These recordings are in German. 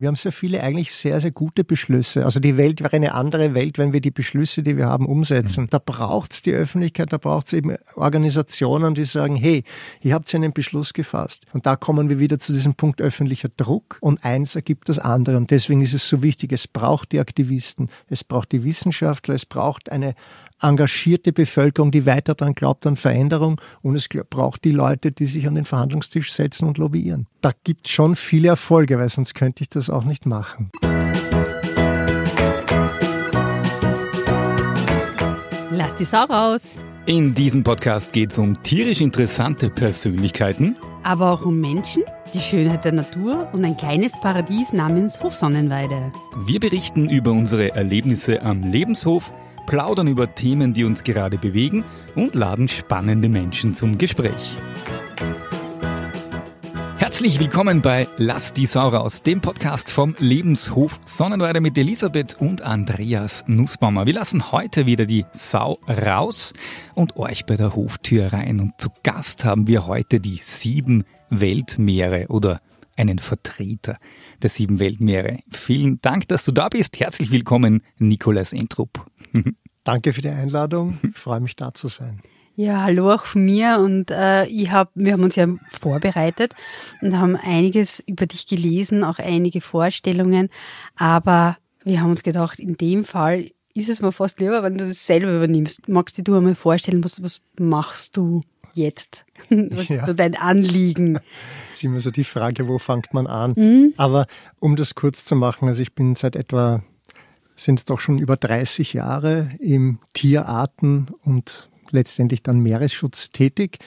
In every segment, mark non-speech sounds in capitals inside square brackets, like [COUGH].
Wir haben sehr viele eigentlich sehr, sehr gute Beschlüsse. Also die Welt wäre eine andere Welt, wenn wir die Beschlüsse, die wir haben, umsetzen. Mhm. Da braucht es die Öffentlichkeit, da braucht es eben Organisationen, die sagen, hey, ihr habt hier einen Beschluss gefasst. Und da kommen wir wieder zu diesem Punkt öffentlicher Druck und eins ergibt das andere. Und deswegen ist es so wichtig, es braucht die Aktivisten, es braucht die Wissenschaftler, es braucht eine engagierte Bevölkerung, die weiter daran glaubt an Veränderung und es braucht die Leute, die sich an den Verhandlungstisch setzen und lobbyieren. Da gibt es schon viele Erfolge, weil sonst könnte ich das auch nicht machen. Lass die Sau raus! In diesem Podcast geht es um tierisch interessante Persönlichkeiten, aber auch um Menschen, die Schönheit der Natur und ein kleines Paradies namens Hofsonnenweide. Wir berichten über unsere Erlebnisse am Lebenshof, plaudern über Themen, die uns gerade bewegen und laden spannende Menschen zum Gespräch. Herzlich willkommen bei Lass die Sau raus, dem Podcast vom Lebenshof Sonnenweide mit Elisabeth und Andreas Nussbaumer. Wir lassen heute wieder die Sau raus und euch bei der Hoftür rein. Und zu Gast haben wir heute die sieben Weltmeere oder einen Vertreter der sieben Weltmeere. Vielen Dank, dass du da bist. Herzlich willkommen, Nikolaus Entrup. [LAUGHS] Danke für die Einladung. Ich freue mich, da zu sein. Ja, hallo auch von mir und äh, ich hab, wir haben uns ja vorbereitet und haben einiges über dich gelesen, auch einige Vorstellungen, aber wir haben uns gedacht, in dem Fall ist es mir fast lieber, wenn du das selber übernimmst. Magst du dir einmal vorstellen, was, was machst du jetzt? [LAUGHS] Was ja. ist so dein Anliegen? ist immer so die Frage, wo fängt man an? Mhm. Aber um das kurz zu machen, also ich bin seit etwa, sind es doch schon über 30 Jahre im Tierarten- und letztendlich dann Meeresschutz tätig.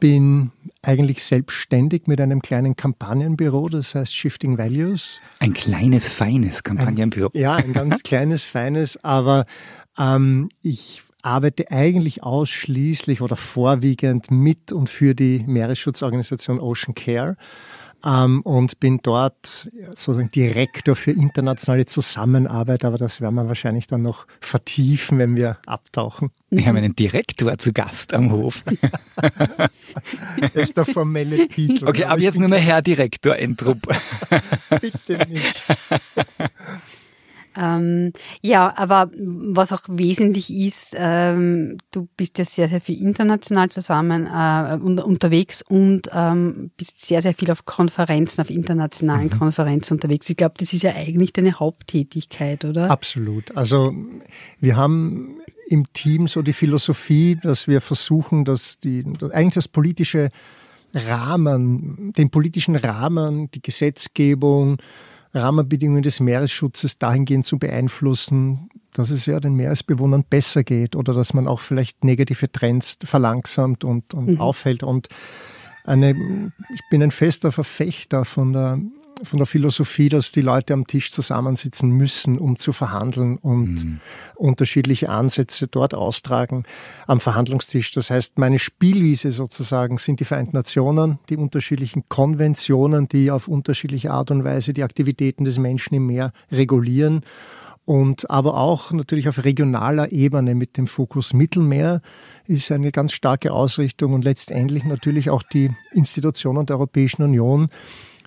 Bin eigentlich selbstständig mit einem kleinen Kampagnenbüro, das heißt Shifting Values. Ein kleines, feines Kampagnenbüro. Ein, ja, ein ganz [LAUGHS] kleines, feines, aber ähm, ich arbeite eigentlich ausschließlich oder vorwiegend mit und für die Meeresschutzorganisation Ocean Care ähm, und bin dort sozusagen Direktor für internationale Zusammenarbeit, aber das werden wir wahrscheinlich dann noch vertiefen, wenn wir abtauchen. Wir haben einen Direktor zu Gast am Hof. [LAUGHS] das ist der formelle Titel. Okay, aber jetzt nur noch Herr Direktor Entrup. [LAUGHS] Bitte nicht. [LAUGHS] Ähm, ja, aber was auch wesentlich ist, ähm, du bist ja sehr, sehr viel international zusammen äh, un unterwegs und ähm, bist sehr, sehr viel auf Konferenzen, auf internationalen mhm. Konferenzen unterwegs. Ich glaube, das ist ja eigentlich deine Haupttätigkeit, oder? Absolut. Also wir haben im Team so die Philosophie, dass wir versuchen, dass die dass eigentlich das politische Rahmen, den politischen Rahmen, die Gesetzgebung, Rahmenbedingungen des Meeresschutzes dahingehend zu beeinflussen, dass es ja den Meeresbewohnern besser geht oder dass man auch vielleicht negative Trends verlangsamt und, und mhm. aufhält. Und eine, ich bin ein fester Verfechter von der von der Philosophie, dass die Leute am Tisch zusammensitzen müssen, um zu verhandeln und mhm. unterschiedliche Ansätze dort austragen am Verhandlungstisch. Das heißt, meine Spielwiese sozusagen sind die Vereinten Nationen, die unterschiedlichen Konventionen, die auf unterschiedliche Art und Weise die Aktivitäten des Menschen im Meer regulieren und aber auch natürlich auf regionaler Ebene mit dem Fokus Mittelmeer ist eine ganz starke Ausrichtung und letztendlich natürlich auch die Institutionen der Europäischen Union,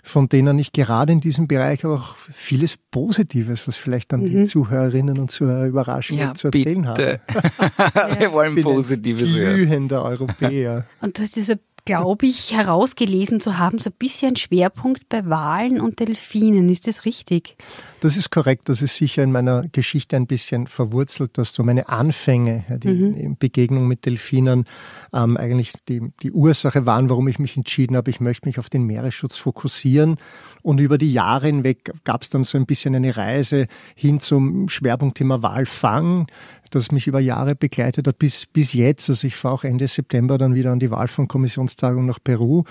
von denen ich gerade in diesem Bereich auch vieles Positives, was vielleicht dann mhm. die Zuhörerinnen und Zuhörer überraschend ja, zu erzählen bitte. haben. [LAUGHS] Wir wollen ich bin Positives ein glühender Europäer. [LAUGHS] Und das ist glaube ich, herausgelesen zu haben, so ein bisschen Schwerpunkt bei Wahlen und Delfinen. Ist das richtig? Das ist korrekt. Das ist sicher in meiner Geschichte ein bisschen verwurzelt, dass so meine Anfänge, die mhm. Begegnung mit Delfinen, ähm, eigentlich die, die Ursache waren, warum ich mich entschieden habe, ich möchte mich auf den Meeresschutz fokussieren. Und über die Jahre hinweg gab es dann so ein bisschen eine Reise hin zum Schwerpunktthema Walfang, das mich über Jahre begleitet hat bis, bis jetzt. Also ich fahre auch Ende September dann wieder an die Walfangkommissionstagung nach Peru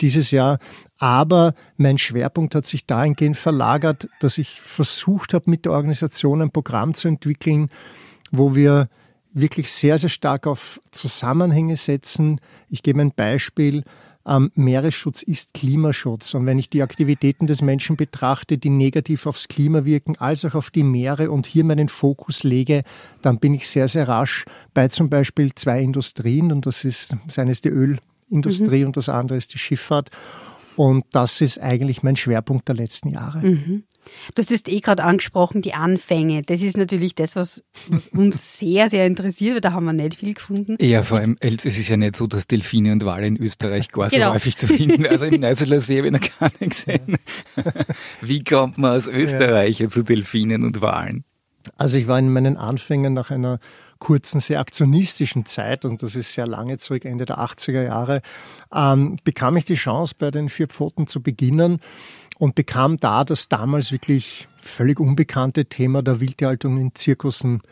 dieses Jahr. Aber mein Schwerpunkt hat sich dahingehend verlagert, dass ich versucht habe, mit der Organisation ein Programm zu entwickeln, wo wir wirklich sehr, sehr stark auf Zusammenhänge setzen. Ich gebe ein Beispiel. Ähm, Meeresschutz ist Klimaschutz. Und wenn ich die Aktivitäten des Menschen betrachte, die negativ aufs Klima wirken, als auch auf die Meere und hier meinen Fokus lege, dann bin ich sehr, sehr rasch bei zum Beispiel zwei Industrien. Und das ist seines die Öl- Industrie mhm. und das andere ist die Schifffahrt. Und das ist eigentlich mein Schwerpunkt der letzten Jahre. Mhm. Du hast es eh gerade angesprochen, die Anfänge. Das ist natürlich das, was, was [LAUGHS] uns sehr, sehr interessiert, weil da haben wir nicht viel gefunden. Ja, vor allem, äh, es ist ja nicht so, dass Delfine und Wale in Österreich gar so genau. häufig zu finden Also im [LAUGHS] Neuseeler See habe ich noch gar nicht gesehen. [LAUGHS] Wie kommt man aus Österreicher ja. zu Delfinen und Walen? Also ich war in meinen Anfängen nach einer kurzen, sehr aktionistischen Zeit, und das ist sehr lange zurück, Ende der 80er Jahre, ähm, bekam ich die Chance, bei den Vier Pfoten zu beginnen und bekam da das damals wirklich völlig unbekannte Thema der Wildhaltung in Zirkussen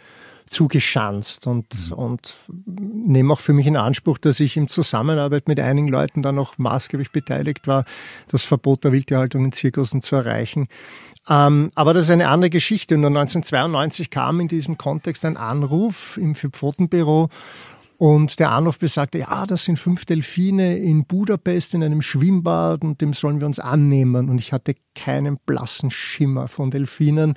zugeschanzt und, mhm. und nehme auch für mich in Anspruch, dass ich in Zusammenarbeit mit einigen Leuten dann auch maßgeblich beteiligt war, das Verbot der Wildtierhaltung in Zirkussen zu erreichen. Ähm, aber das ist eine andere Geschichte. Und 1992 kam in diesem Kontext ein Anruf im Fipfotenbüro und der Anruf besagte, ja, das sind fünf Delfine in Budapest in einem Schwimmbad und dem sollen wir uns annehmen. Und ich hatte keinen blassen Schimmer von Delfinen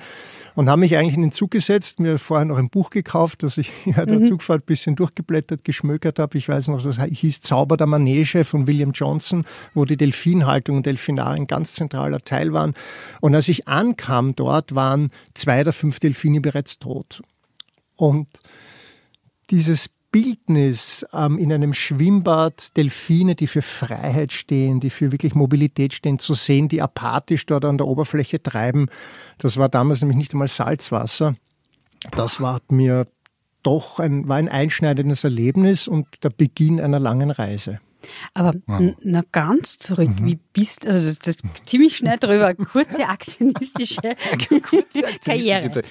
und habe mich eigentlich in den Zug gesetzt, mir vorher noch ein Buch gekauft, das ich [LAUGHS] ja, der mhm. Zugfahrt ein bisschen durchgeblättert, geschmökert habe. Ich weiß noch, das hieß Zauber der Manege von William Johnson, wo die Delfinhaltung und Delfinare ein ganz zentraler Teil waren. Und als ich ankam dort, waren zwei der fünf Delfine bereits tot. Und dieses Bildnis ähm, in einem Schwimmbad Delfine, die für Freiheit stehen, die für wirklich Mobilität stehen, zu sehen, die apathisch dort an der Oberfläche treiben. Das war damals nämlich nicht einmal Salzwasser. Das war mir doch ein, war ein einschneidendes Erlebnis und der Beginn einer langen Reise. Aber wow. na ganz zurück, mhm. wie bist also das, das ziemlich schnell drüber, [LAUGHS] kurze aktionistische, [LAUGHS] kurze Karriere. [LAUGHS]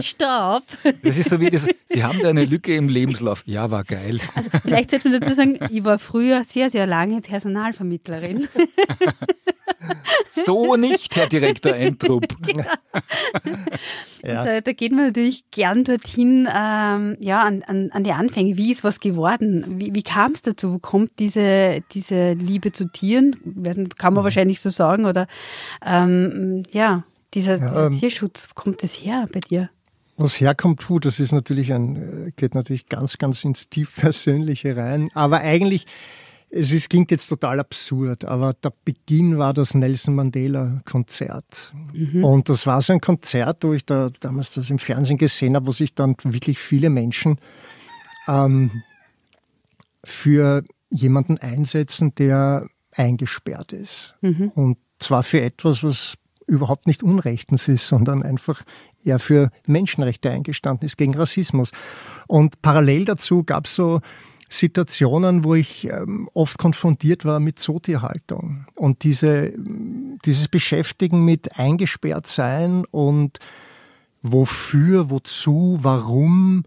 Stopp. Das ist so wie das, Sie haben da eine Lücke im Lebenslauf. Ja, war geil. Also vielleicht sollte man dazu sagen, ich war früher sehr, sehr lange Personalvermittlerin. [LAUGHS] So nicht, Herr Direktor Entrup. [LAUGHS] Genau. ja. da, da, geht man natürlich gern dorthin, ähm, ja, an, an, an die Anfänge. Wie ist was geworden? Wie, wie kam es dazu? Wo kommt diese, diese Liebe zu Tieren? Kann man mhm. wahrscheinlich so sagen. Oder ähm, ja, dieser, ja, ähm, Tierschutz, wo kommt das her bei dir? Was herkommt, tut, das ist natürlich ein, äh, geht natürlich ganz, ganz ins tief Persönliche rein. Aber eigentlich, es ist, klingt jetzt total absurd, aber der Beginn war das Nelson Mandela-Konzert. Mhm. Und das war so ein Konzert, wo ich da damals das im Fernsehen gesehen habe, wo sich dann wirklich viele Menschen ähm, für jemanden einsetzen, der eingesperrt ist. Mhm. Und zwar für etwas, was überhaupt nicht unrechtens ist, sondern einfach er für Menschenrechte eingestanden ist, gegen Rassismus. Und parallel dazu gab es so Situationen, wo ich ähm, oft konfrontiert war mit Zootierhaltung und diese, dieses Beschäftigen mit eingesperrt sein und wofür, wozu, warum,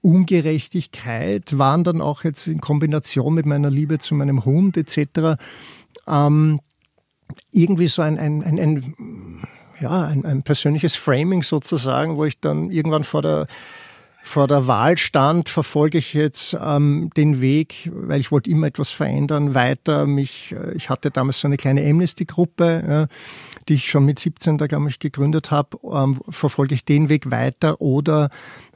Ungerechtigkeit waren dann auch jetzt in Kombination mit meiner Liebe zu meinem Hund etc. Ähm, irgendwie so ein, ein, ein, ein ja, ein, ein persönliches Framing sozusagen, wo ich dann irgendwann vor der vor der Wahl stand, verfolge ich jetzt ähm, den Weg, weil ich wollte immer etwas verändern, weiter. Mich, äh, ich hatte damals so eine kleine Amnesty-Gruppe, ja, die ich schon mit 17, da glaube ich, gegründet habe. Ähm, verfolge ich den Weg weiter oder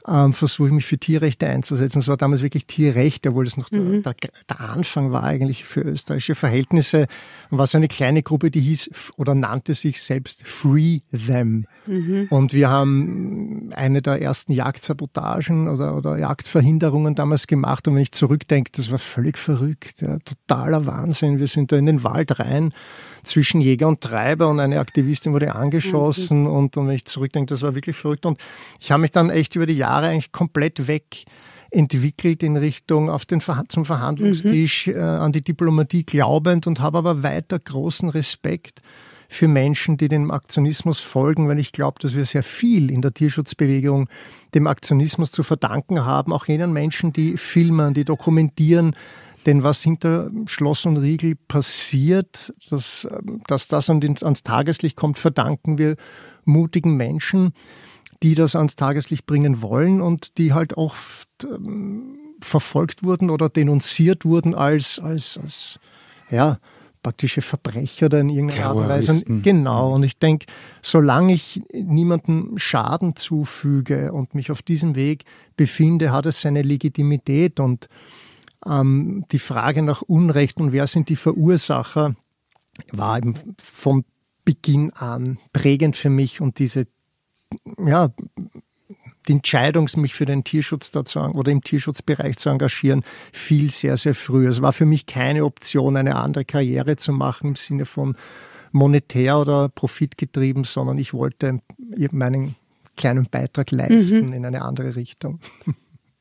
ähm, versuche ich mich für Tierrechte einzusetzen. Es war damals wirklich Tierrecht, obwohl das noch mhm. der, der, Anfang war eigentlich für österreichische Verhältnisse. Und war so eine kleine Gruppe, die hieß oder nannte sich selbst Free Them. Mhm. Und wir haben eine der ersten Jagdsabotagen oder, oder Jagdverhinderungen damals gemacht. Und wenn ich zurückdenke, das war völlig verrückt. Ja, totaler Wahnsinn. Wir sind da in den Wald rein zwischen Jäger und Treiber und eine Aktivistin wurde angeschossen. Mhm. Und, und wenn ich zurückdenke, das war wirklich verrückt. Und ich habe mich dann echt über die Jahre Jahre eigentlich komplett weg entwickelt in Richtung auf den Ver zum Verhandlungstisch, mhm. äh, an die Diplomatie glaubend und habe aber weiter großen Respekt für Menschen, die dem Aktionismus folgen, weil ich glaube, dass wir sehr viel in der Tierschutzbewegung dem Aktionismus zu verdanken haben, auch jenen Menschen, die filmen, die dokumentieren, denn was hinter Schloss und Riegel passiert, dass, ähm, dass das ans Tageslicht kommt, verdanken wir mutigen Menschen, die das ans Tageslicht bringen wollen und die halt oft ähm, verfolgt wurden oder denunziert wurden als, als, als ja, praktische Verbrecher oder in irgendeiner Art und Weise. Genau. Mhm. Und ich denke, solange ich niemandem Schaden zufüge und mich auf diesem Weg befinde, hat es seine Legitimität und ähm, die Frage nach Unrecht und wer sind die Verursacher, war eben vom Beginn an prägend für mich und diese ja, die Entscheidung, mich für den Tierschutz dazu oder im Tierschutzbereich zu engagieren, fiel sehr, sehr früh. Es war für mich keine Option, eine andere Karriere zu machen im Sinne von monetär oder profitgetrieben, sondern ich wollte meinen kleinen Beitrag leisten mhm. in eine andere Richtung.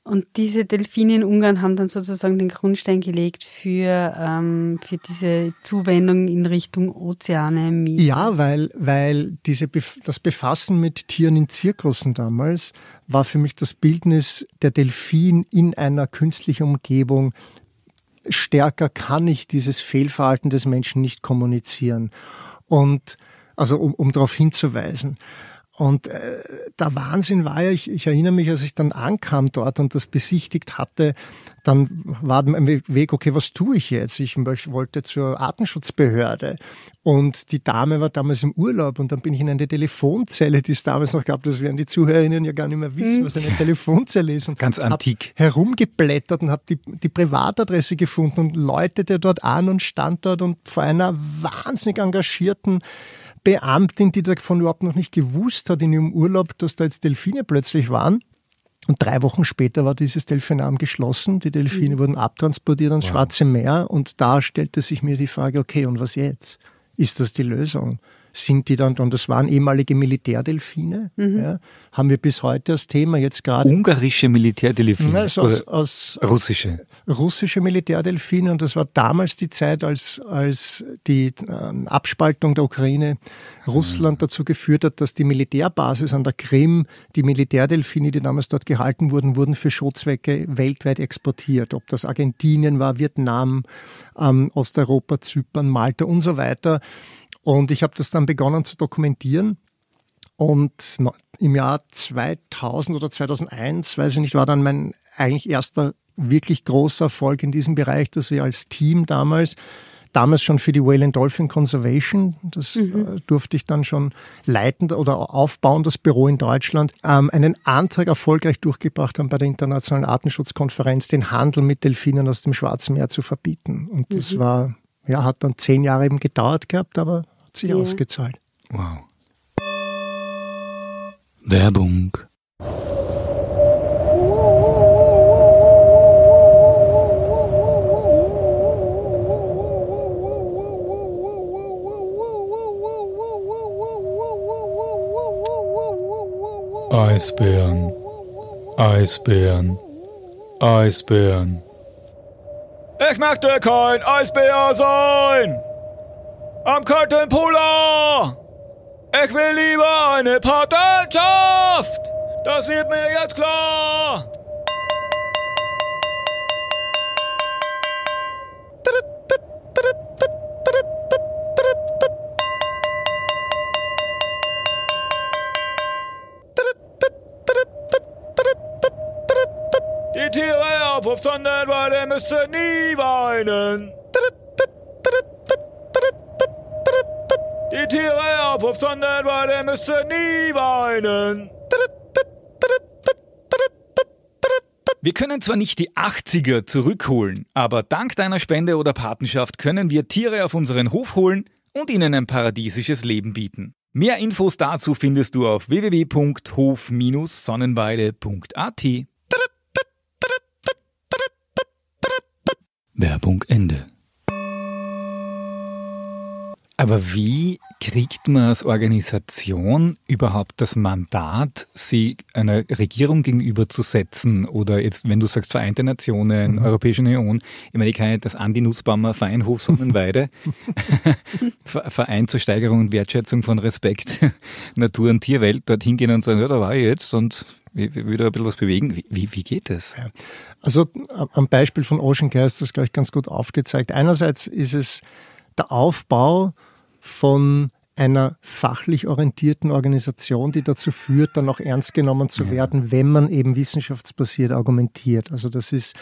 Und diese Delfine in Ungarn haben dann sozusagen den Grundstein gelegt für, ähm, für diese Zuwendung in Richtung Ozeane. Meer. Ja, weil, weil diese Bef das Befassen mit Tieren in Zirkussen damals war für mich das Bildnis der Delfin in einer künstlichen Umgebung. Stärker kann ich dieses Fehlverhalten des Menschen nicht kommunizieren. Und also um, um darauf hinzuweisen. Und äh, der Wahnsinn war ja, ich, ich erinnere mich, als ich dann ankam dort und das besichtigt hatte, dann war mein Weg, okay, was tue ich jetzt? Ich wollte zur Artenschutzbehörde. Und die Dame war damals im Urlaub und dann bin ich in eine Telefonzelle, die es damals noch gab, das werden die Zuhörerinnen ja gar nicht mehr wissen, hm. was eine Telefonzelle ist. Und Ganz antik. herumgeblättert und habe die, die Privatadresse gefunden und läutete dort an und stand dort und vor einer wahnsinnig engagierten Beamtin, die davon überhaupt noch nicht gewusst hat in ihrem Urlaub, dass da jetzt Delfine plötzlich waren. Und drei Wochen später war dieses Delfinarm geschlossen. Die Delfine mhm. wurden abtransportiert ans wow. Schwarze Meer. Und da stellte sich mir die Frage, okay, und was jetzt? Ist das die Lösung? Sind die dann, und das waren ehemalige Militärdelfine, mhm. ja, haben wir bis heute das Thema jetzt gerade. Ungarische Militärdelfine? Also aus, aus, aus, russische russische Militärdelfine und das war damals die Zeit, als, als die äh, Abspaltung der Ukraine Russland mhm. dazu geführt hat, dass die Militärbasis an der Krim, die Militärdelfine, die damals dort gehalten wurden, wurden für Schutzzwecke weltweit exportiert. Ob das Argentinien war, Vietnam, ähm, Osteuropa, Zypern, Malta und so weiter. Und ich habe das dann begonnen zu dokumentieren. Und im Jahr 2000 oder 2001, weiß ich nicht, war dann mein eigentlich erster wirklich großer Erfolg in diesem Bereich, dass wir als Team damals damals schon für die Whale and Dolphin Conservation, das äh, mhm. durfte ich dann schon leiten oder aufbauen, das Büro in Deutschland, ähm, einen Antrag erfolgreich durchgebracht haben bei der Internationalen Artenschutzkonferenz, den Handel mit Delfinen aus dem Schwarzen Meer zu verbieten. Und mhm. das war, ja, hat dann zehn Jahre eben gedauert gehabt, aber hat sich ja. ausgezahlt. Wow. Werbung. Eisbären, Eisbären, Eisbären. Ich möchte kein Eisbär sein! Am kalten Polar! Ich will lieber eine Patenschaft! Das wird mir jetzt klar! auf, sondern weil er müsste nie weinen. Die Tiere auf, auf, sondern weil er müsste nie weinen. Wir können zwar nicht die 80er zurückholen, aber dank deiner Spende oder Patenschaft können wir Tiere auf unseren Hof holen und ihnen ein paradiesisches Leben bieten. Mehr Infos dazu findest du auf www.hof-sonnenweide.at. Werbung Ende. Aber wie kriegt man als Organisation überhaupt das Mandat, sie einer Regierung gegenüberzusetzen? Oder jetzt, wenn du sagst Vereinte Nationen, mhm. Europäische Union, ich meine, ich kann ja das Andi Nussbaumer Feinhof Sonnenweide, [LAUGHS] Verein zur Steigerung und Wertschätzung von Respekt, [LAUGHS] Natur und Tierwelt, dorthin gehen und sagen, ja, da war ich jetzt und wieder ein bisschen was bewegen. Wie, wie, geht das? Ja. Also am Beispiel von Ocean Care ist das, glaube ich, ganz gut aufgezeigt. Einerseits ist es der Aufbau von einer fachlich orientierten Organisation, die dazu führt, dann auch ernst genommen zu ja. werden, wenn man eben wissenschaftsbasiert argumentiert. Also das ist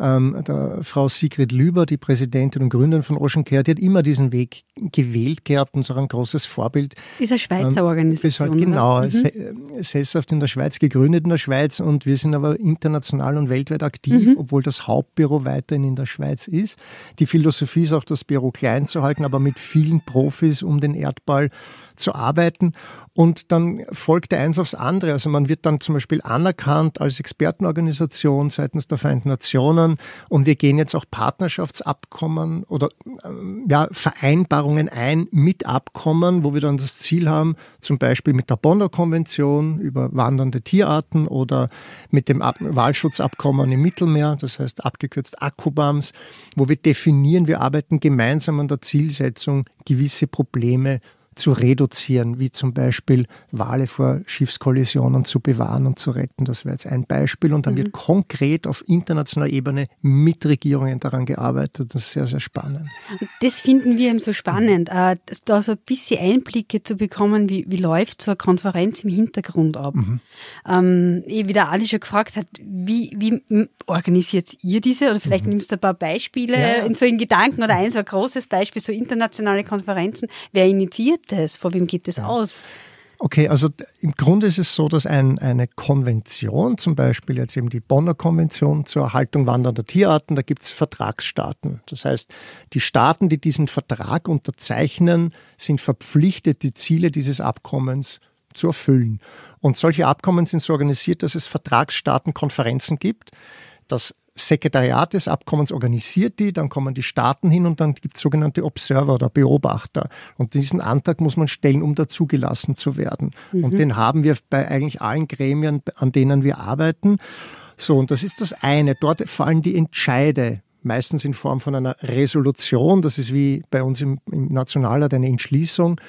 ähm, der Frau Sigrid Lüber, die Präsidentin und Gründerin von Ocean Care, die hat immer diesen Weg gewählt gehabt und so ein großes Vorbild. Dieser Schweizer ähm, Organisation. Halt, genau, mhm. sesshaft in der Schweiz, gegründet in der Schweiz und wir sind aber international und weltweit aktiv, mhm. obwohl das Hauptbüro weiterhin in der Schweiz ist. Die Philosophie ist auch, das Büro klein zu halten, aber mit vielen Profis um den Erdball zu arbeiten und dann folgt der eins aufs andere. Also man wird dann zum Beispiel anerkannt als Expertenorganisation seitens der Vereinten Nationen und wir gehen jetzt auch Partnerschaftsabkommen oder ähm, ja, Vereinbarungen ein mit Abkommen, wo wir dann das Ziel haben, zum Beispiel mit der Bonner Konvention über wandernde Tierarten oder mit dem Wahlschutzabkommen im Mittelmeer, das heißt abgekürzt ACUBAMS, wo wir definieren, wir arbeiten gemeinsam an der Zielsetzung, gewisse Probleme zu reduzieren, wie zum Beispiel Wale vor Schiffskollisionen zu bewahren und zu retten. Das wäre jetzt ein Beispiel. Und dann mhm. wird konkret auf internationaler Ebene mit Regierungen daran gearbeitet. Das ist sehr, sehr spannend. Das finden wir eben so spannend, mhm. da so ein bisschen Einblicke zu bekommen, wie, wie läuft so eine Konferenz im Hintergrund ab. Mhm. Ähm, eh, wie der Ali schon gefragt hat, wie, wie organisiert ihr diese? Oder vielleicht mhm. nimmst du ein paar Beispiele ja. in so in Gedanken oder ein so ein großes Beispiel, so internationale Konferenzen. Wer initiiert gibt es? Vor wem geht es ja. aus? Okay, also im Grunde ist es so, dass ein, eine Konvention, zum Beispiel jetzt eben die Bonner Konvention zur Erhaltung wandernder Tierarten, da gibt es Vertragsstaaten. Das heißt, die Staaten, die diesen Vertrag unterzeichnen, sind verpflichtet, die Ziele dieses Abkommens zu erfüllen. Und solche Abkommen sind so organisiert, dass es Vertragsstaatenkonferenzen gibt. Das Sekretariat des Abkommens organisiert die, dann kommen die Staaten hin und dann gibt es sogenannte Observer oder Beobachter. Und diesen Antrag muss man stellen, um dazugelassen zu werden. Mhm. Und den haben wir bei eigentlich allen Gremien, an denen wir arbeiten. So, und das ist das eine. Dort fallen die Entscheide meistens in Form von einer Resolution. Das ist wie bei uns im, im Nationalrat eine Entschließung.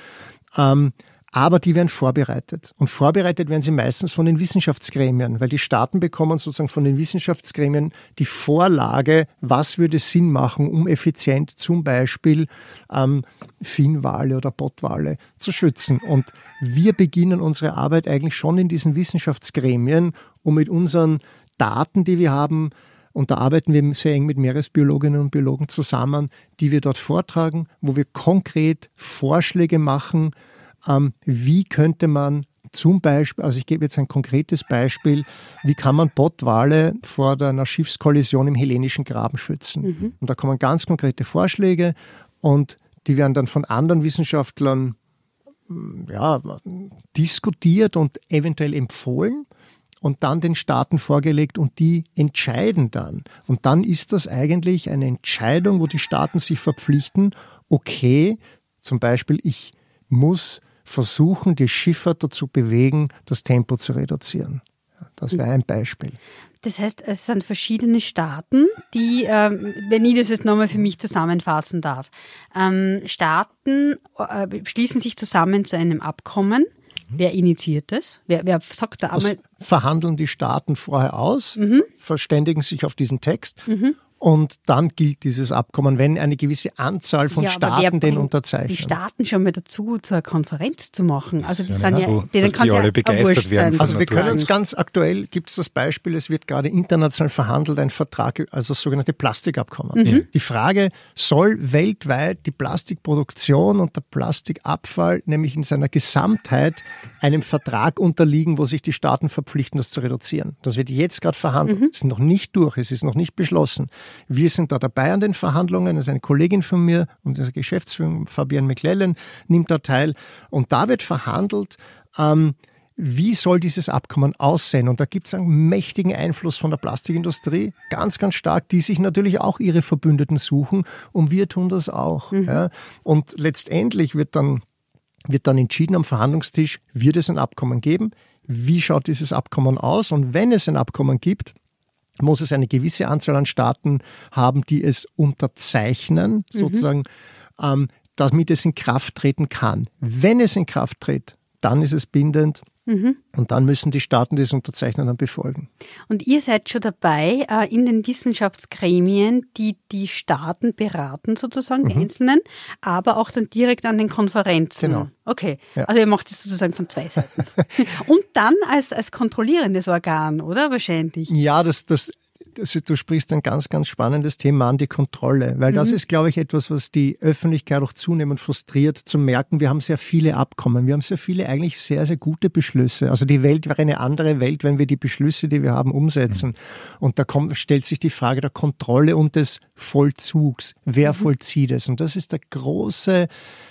Ähm, aber die werden vorbereitet. Und vorbereitet werden sie meistens von den Wissenschaftsgremien, weil die Staaten bekommen sozusagen von den Wissenschaftsgremien die Vorlage, was würde Sinn machen, um effizient zum Beispiel ähm, Finnwale oder Bottwale zu schützen. Und wir beginnen unsere Arbeit eigentlich schon in diesen Wissenschaftsgremien, um mit unseren Daten, die wir haben, und da arbeiten wir sehr eng mit Meeresbiologinnen und Biologen zusammen, die wir dort vortragen, wo wir konkret Vorschläge machen, ähm, wie könnte man zum Beispiel, also ich gebe jetzt ein konkretes Beispiel, wie kann man Bottwale vor einer Schiffskollision im hellenischen Graben schützen? Mhm. Und da kommen ganz konkrete Vorschläge und die werden dann von anderen Wissenschaftlern mm, ja, diskutiert und eventuell empfohlen und dann den Staaten vorgelegt und die entscheiden dann. Und dann ist das eigentlich eine Entscheidung, wo die Staaten sich verpflichten, okay, zum Beispiel ich muss versuchen, die Schiffer dazu bewegen, das Tempo zu reduzieren. Das wäre ein Beispiel. Das heißt, es sind verschiedene Staaten, die, äh, wenn ich das jetzt nochmal für mich zusammenfassen darf, ähm, Staaten äh, schließen sich zusammen zu einem Abkommen. Mhm. Wer initiiert das? Wer, wer sagt da einmal? Das verhandeln die Staaten vorher aus, mhm. verständigen sich auf diesen Text mhm. Und dann gilt dieses Abkommen, wenn eine gewisse Anzahl von ja, Staaten den unterzeichnet. Die Staaten schon mal dazu, zu einer Konferenz zu machen. Also die ja, sind ja, so, denen kann alle ja begeistert werden. Also wir können uns ganz aktuell, gibt es das Beispiel, es wird gerade international verhandelt, ein Vertrag, also das sogenannte Plastikabkommen. Mhm. Die Frage, soll weltweit die Plastikproduktion und der Plastikabfall nämlich in seiner Gesamtheit einem Vertrag unterliegen, wo sich die Staaten verpflichten, das zu reduzieren. Das wird jetzt gerade verhandelt. Mhm. Ist noch nicht durch, es ist noch nicht beschlossen. Wir sind da dabei an den Verhandlungen. Das ist eine Kollegin von mir und unsere Geschäftsführer Fabian McClellan nimmt da teil. Und da wird verhandelt, ähm, wie soll dieses Abkommen aussehen? Und da gibt es einen mächtigen Einfluss von der Plastikindustrie, ganz, ganz stark, die sich natürlich auch ihre Verbündeten suchen und wir tun das auch. Mhm. Ja. Und letztendlich wird dann, wird dann entschieden am Verhandlungstisch, wird es ein Abkommen geben? Wie schaut dieses Abkommen aus? Und wenn es ein Abkommen gibt, muss es eine gewisse Anzahl an Staaten haben, die es unterzeichnen, mhm. sozusagen, mhm. ähm, damit es in Kraft treten kann. Wenn es in Kraft tritt, dann ist es bindend Mhm. Und dann müssen die Staaten, das unterzeichnen und befolgen. Und ihr seid schon dabei äh, in den Wissenschaftsgremien, die die Staaten beraten, sozusagen, mhm. die Einzelnen, aber auch dann direkt an den Konferenzen. Genau. Okay, ja. also ihr macht es sozusagen von zwei Seiten. [LAUGHS] Und dann als, als kontrollierendes Organ, oder wahrscheinlich? Ja, das, das also du sprichst ein ganz, ganz spannendes Thema an, die Kontrolle. Weil das mhm. ist, glaube ich, etwas, was die Öffentlichkeit auch zunehmend frustriert, zu merken, wir haben sehr viele Abkommen, wir haben sehr viele eigentlich sehr, sehr gute Beschlüsse. Also die Welt wäre eine andere Welt, wenn wir die Beschlüsse, die wir haben, umsetzen. Mhm. Und da kommt, stellt sich die Frage der Kontrolle und des Vollzugs. Wer mhm. vollzieht es? Und das ist der große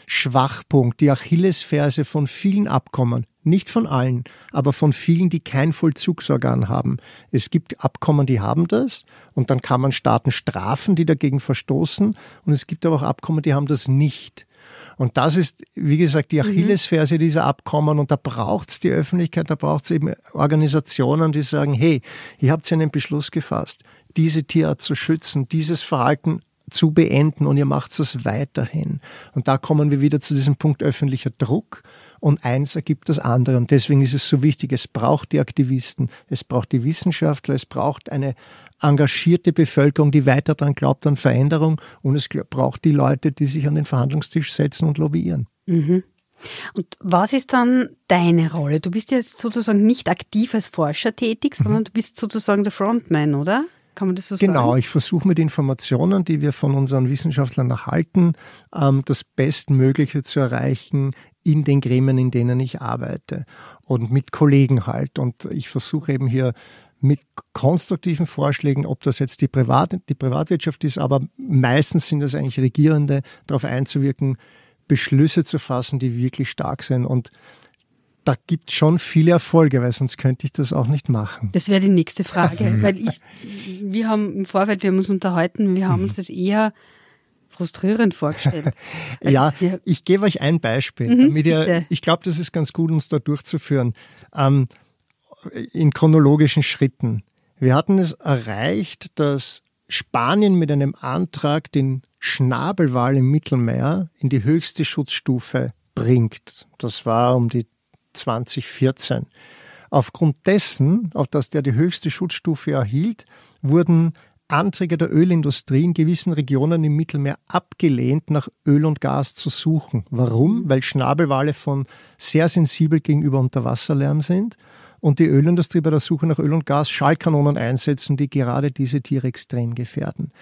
Schwachpunkt, die Achillesferse von vielen Abkommen. Nicht von allen, aber von vielen, die kein Vollzugsorgan haben. Es gibt Abkommen, die haben das und dann kann man Staaten strafen, die dagegen verstoßen und es gibt aber auch Abkommen, die haben das nicht. Und das ist, wie gesagt, die mhm. Achillesferse dieser Abkommen. Und da braucht es die Öffentlichkeit, da braucht es eben Organisationen, die sagen, hey, ihr habt einen Beschluss gefasst, diese Tierart zu schützen, dieses Verhalten zu beenden und ihr macht es weiterhin. Und da kommen wir wieder zu diesem Punkt öffentlicher Druck und eins ergibt das andere. Und deswegen ist es so wichtig, es braucht die Aktivisten, es braucht die Wissenschaftler, es braucht eine engagierte Bevölkerung, die weiter daran glaubt, an Veränderung und es braucht die Leute, die sich an den Verhandlungstisch setzen und lobbyieren. Mhm. Und was ist dann deine Rolle? Du bist jetzt sozusagen nicht aktiv als Forscher tätig, mhm. sondern du bist sozusagen der Frontman, oder? Kann man das so genau, sagen? Genau, ich versuche mit Informationen, die wir von unseren Wissenschaftlern erhalten, ähm, das Bestmögliche zu erreichen in den Gremien, in denen ich arbeite und mit Kollegen halt. Und ich versuche eben hier mit konstruktiven Vorschlägen, ob das jetzt die, Privat, die Privatwirtschaft ist, aber meistens sind das eigentlich Regierende, darauf einzuwirken, Beschlüsse zu fassen, die wirklich stark sind. Und da gibt schon viele Erfolge, weil sonst könnte ich das auch nicht machen. Das wäre die nächste Frage, [LAUGHS] weil ich, wir haben im Vorfeld, wir haben uns unterhalten, wir haben uns mhm. das eher frustrierend vorgestellt. [LAUGHS] ja, ich gebe euch ein Beispiel. Mhm, ihr, ich glaube, das ist ganz gut, uns da durchzuführen. Ähm, in chronologischen Schritten. Wir hatten es erreicht, dass Spanien mit einem Antrag den Schnabelwal im Mittelmeer in die höchste Schutzstufe bringt. Das war um die 2014. Aufgrund dessen, auf das der die höchste Schutzstufe erhielt, wurden Anträge der Ölindustrie in gewissen Regionen im Mittelmeer abgelehnt, nach Öl und Gas zu suchen. Warum? Mhm. Weil Schnabelwale von sehr sensibel gegenüber Unterwasserlärm sind und die Ölindustrie bei der Suche nach Öl und Gas Schallkanonen einsetzen, die gerade diese Tiere extrem gefährden.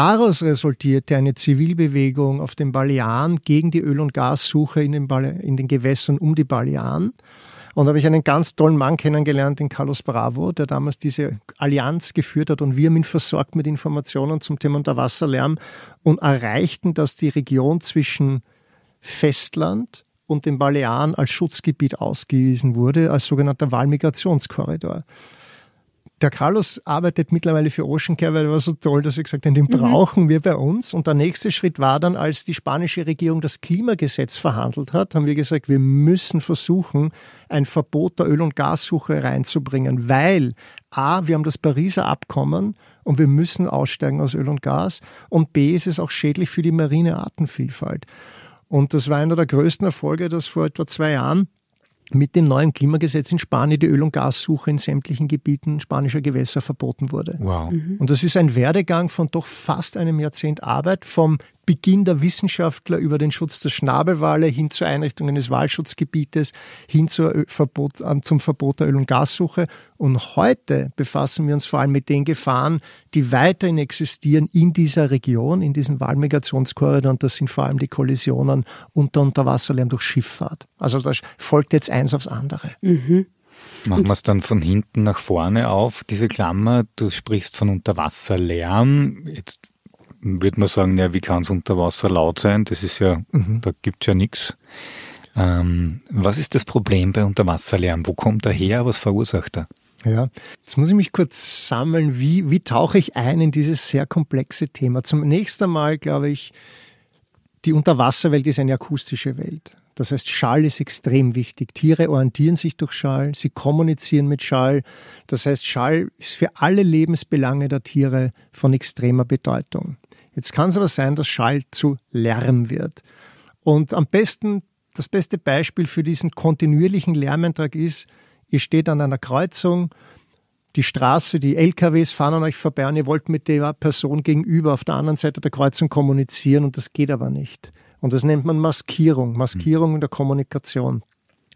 Daraus resultierte eine Zivilbewegung auf den Balearen gegen die Öl- und Gassuche in den, in den, Gewässern um die Balearen. Und da habe ich einen ganz tollen Mann kennengelernt, den Carlos Bravo, der damals diese Allianz geführt hat und wir haben ihn versorgt mit Informationen zum Thema Unterwasserlärm und erreichten, dass die Region zwischen Festland und den Balearen als Schutzgebiet ausgewiesen wurde, als sogenannter Wahlmigrationskorridor der Carlos arbeitet mittlerweile für Ocean Care, weil er war so toll, dass wir gesagt haben, den mhm. brauchen wir bei uns. Und der nächste Schritt war dann, als die spanische Regierung das Klimagesetz verhandelt hat, haben wir gesagt, wir müssen versuchen, ein Verbot der Öl- und Gassuche reinzubringen, weil A, wir haben das Pariser Abkommen und wir müssen aussteigen aus Öl und Gas und B, ist es auch schädlich für die marine Artenvielfalt. Und das war einer der größten Erfolge, dass vor etwa zwei Jahren mit dem neuen Klimagesetz in Spanien die Öl- und Gassuche in sämtlichen Gebieten spanischer Gewässer verboten wurde. Wow. Mhm. Und das ist ein Werdegang von doch fast einem Jahrzehnt Arbeit vom Beginn der Wissenschaftler über den Schutz der Schnabelwale hin zur Einrichtung eines Walschutzgebietes, hin äh, Verbot, ähm, zum Verbot der Öl- und Gassuche. Und heute befassen wir uns vor allem mit den Gefahren, die weiterhin existieren in dieser Region, in diesem Walmigrationskorridor. Und das sind vor allem die Kollisionen unter Unterwasserlärm durch Schifffahrt. Also da folgt jetzt eins aufs andere. Mhm. Machen wir es dann von hinten nach vorne auf. Diese Klammer, du sprichst von Unterwasserlärm. Jetzt würde man sagen, ja, wie kann es unter Wasser laut sein? Das ist ja, mhm. da es ja nichts. Ähm, was ist das Problem bei Unterwasserlärm? Wo kommt er her? Was verursacht er? Ja, jetzt muss ich mich kurz sammeln. Wie, wie tauche ich ein in dieses sehr komplexe Thema? Zunächst einmal, glaube ich, die Unterwasserwelt ist eine akustische Welt. Das heißt, Schall ist extrem wichtig. Tiere orientieren sich durch Schall, sie kommunizieren mit Schall. Das heißt, Schall ist für alle Lebensbelange der Tiere von extremer Bedeutung. Jetzt kann es aber sein, dass Schall zu Lärm wird. Und am besten, das beste Beispiel für diesen kontinuierlichen Lärmentrag ist, ihr steht an einer Kreuzung, die Straße, die LKWs fahren an euch vorbei und ihr wollt mit der Person gegenüber auf der anderen Seite der Kreuzung kommunizieren und das geht aber nicht. Und das nennt man Maskierung, Maskierung in der Kommunikation.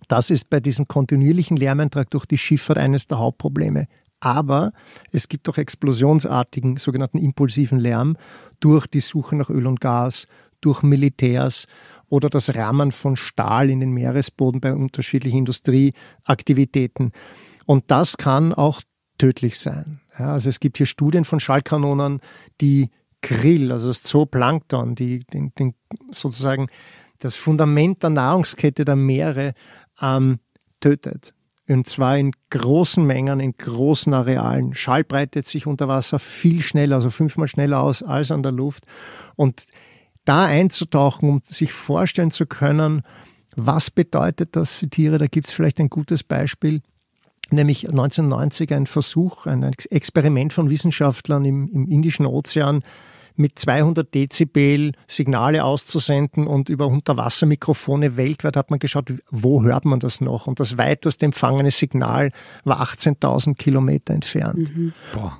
Das ist bei diesem kontinuierlichen Lärmeintrag durch die Schifffahrt eines der Hauptprobleme. Aber es gibt auch explosionsartigen, sogenannten impulsiven Lärm durch die Suche nach Öl und Gas, durch Militärs oder das Rammen von Stahl in den Meeresboden bei unterschiedlichen Industrieaktivitäten. Und das kann auch tödlich sein. Ja, also es gibt hier Studien von Schallkanonen, die Grill, also das Zooplankton, die den, den, sozusagen das Fundament der Nahrungskette der Meere ähm, tötet. Und zwar in großen Mengen, in großen Arealen. Schall breitet sich unter Wasser viel schneller, also fünfmal schneller aus als an der Luft. Und da einzutauchen, um sich vorstellen zu können, was bedeutet das für Tiere, da gibt es vielleicht ein gutes Beispiel. Nämlich 1990 ein Versuch, ein Experiment von Wissenschaftlern im, im Indischen Ozean, mit 200 Dezibel Signale auszusenden und über Unterwassermikrofone weltweit hat man geschaut, wo hört man das noch? Und das weitest empfangene Signal war 18.000 Kilometer entfernt. Mhm.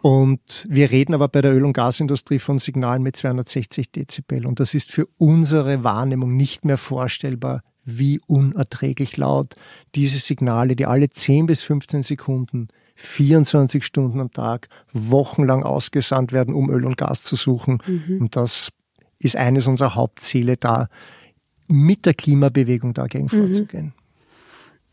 Und wir reden aber bei der Öl- und Gasindustrie von Signalen mit 260 Dezibel. Und das ist für unsere Wahrnehmung nicht mehr vorstellbar wie unerträglich laut diese Signale, die alle 10 bis 15 Sekunden 24 Stunden am Tag wochenlang ausgesandt werden, um Öl und Gas zu suchen. Mhm. Und das ist eines unserer Hauptziele da, mit der Klimabewegung dagegen mhm. vorzugehen.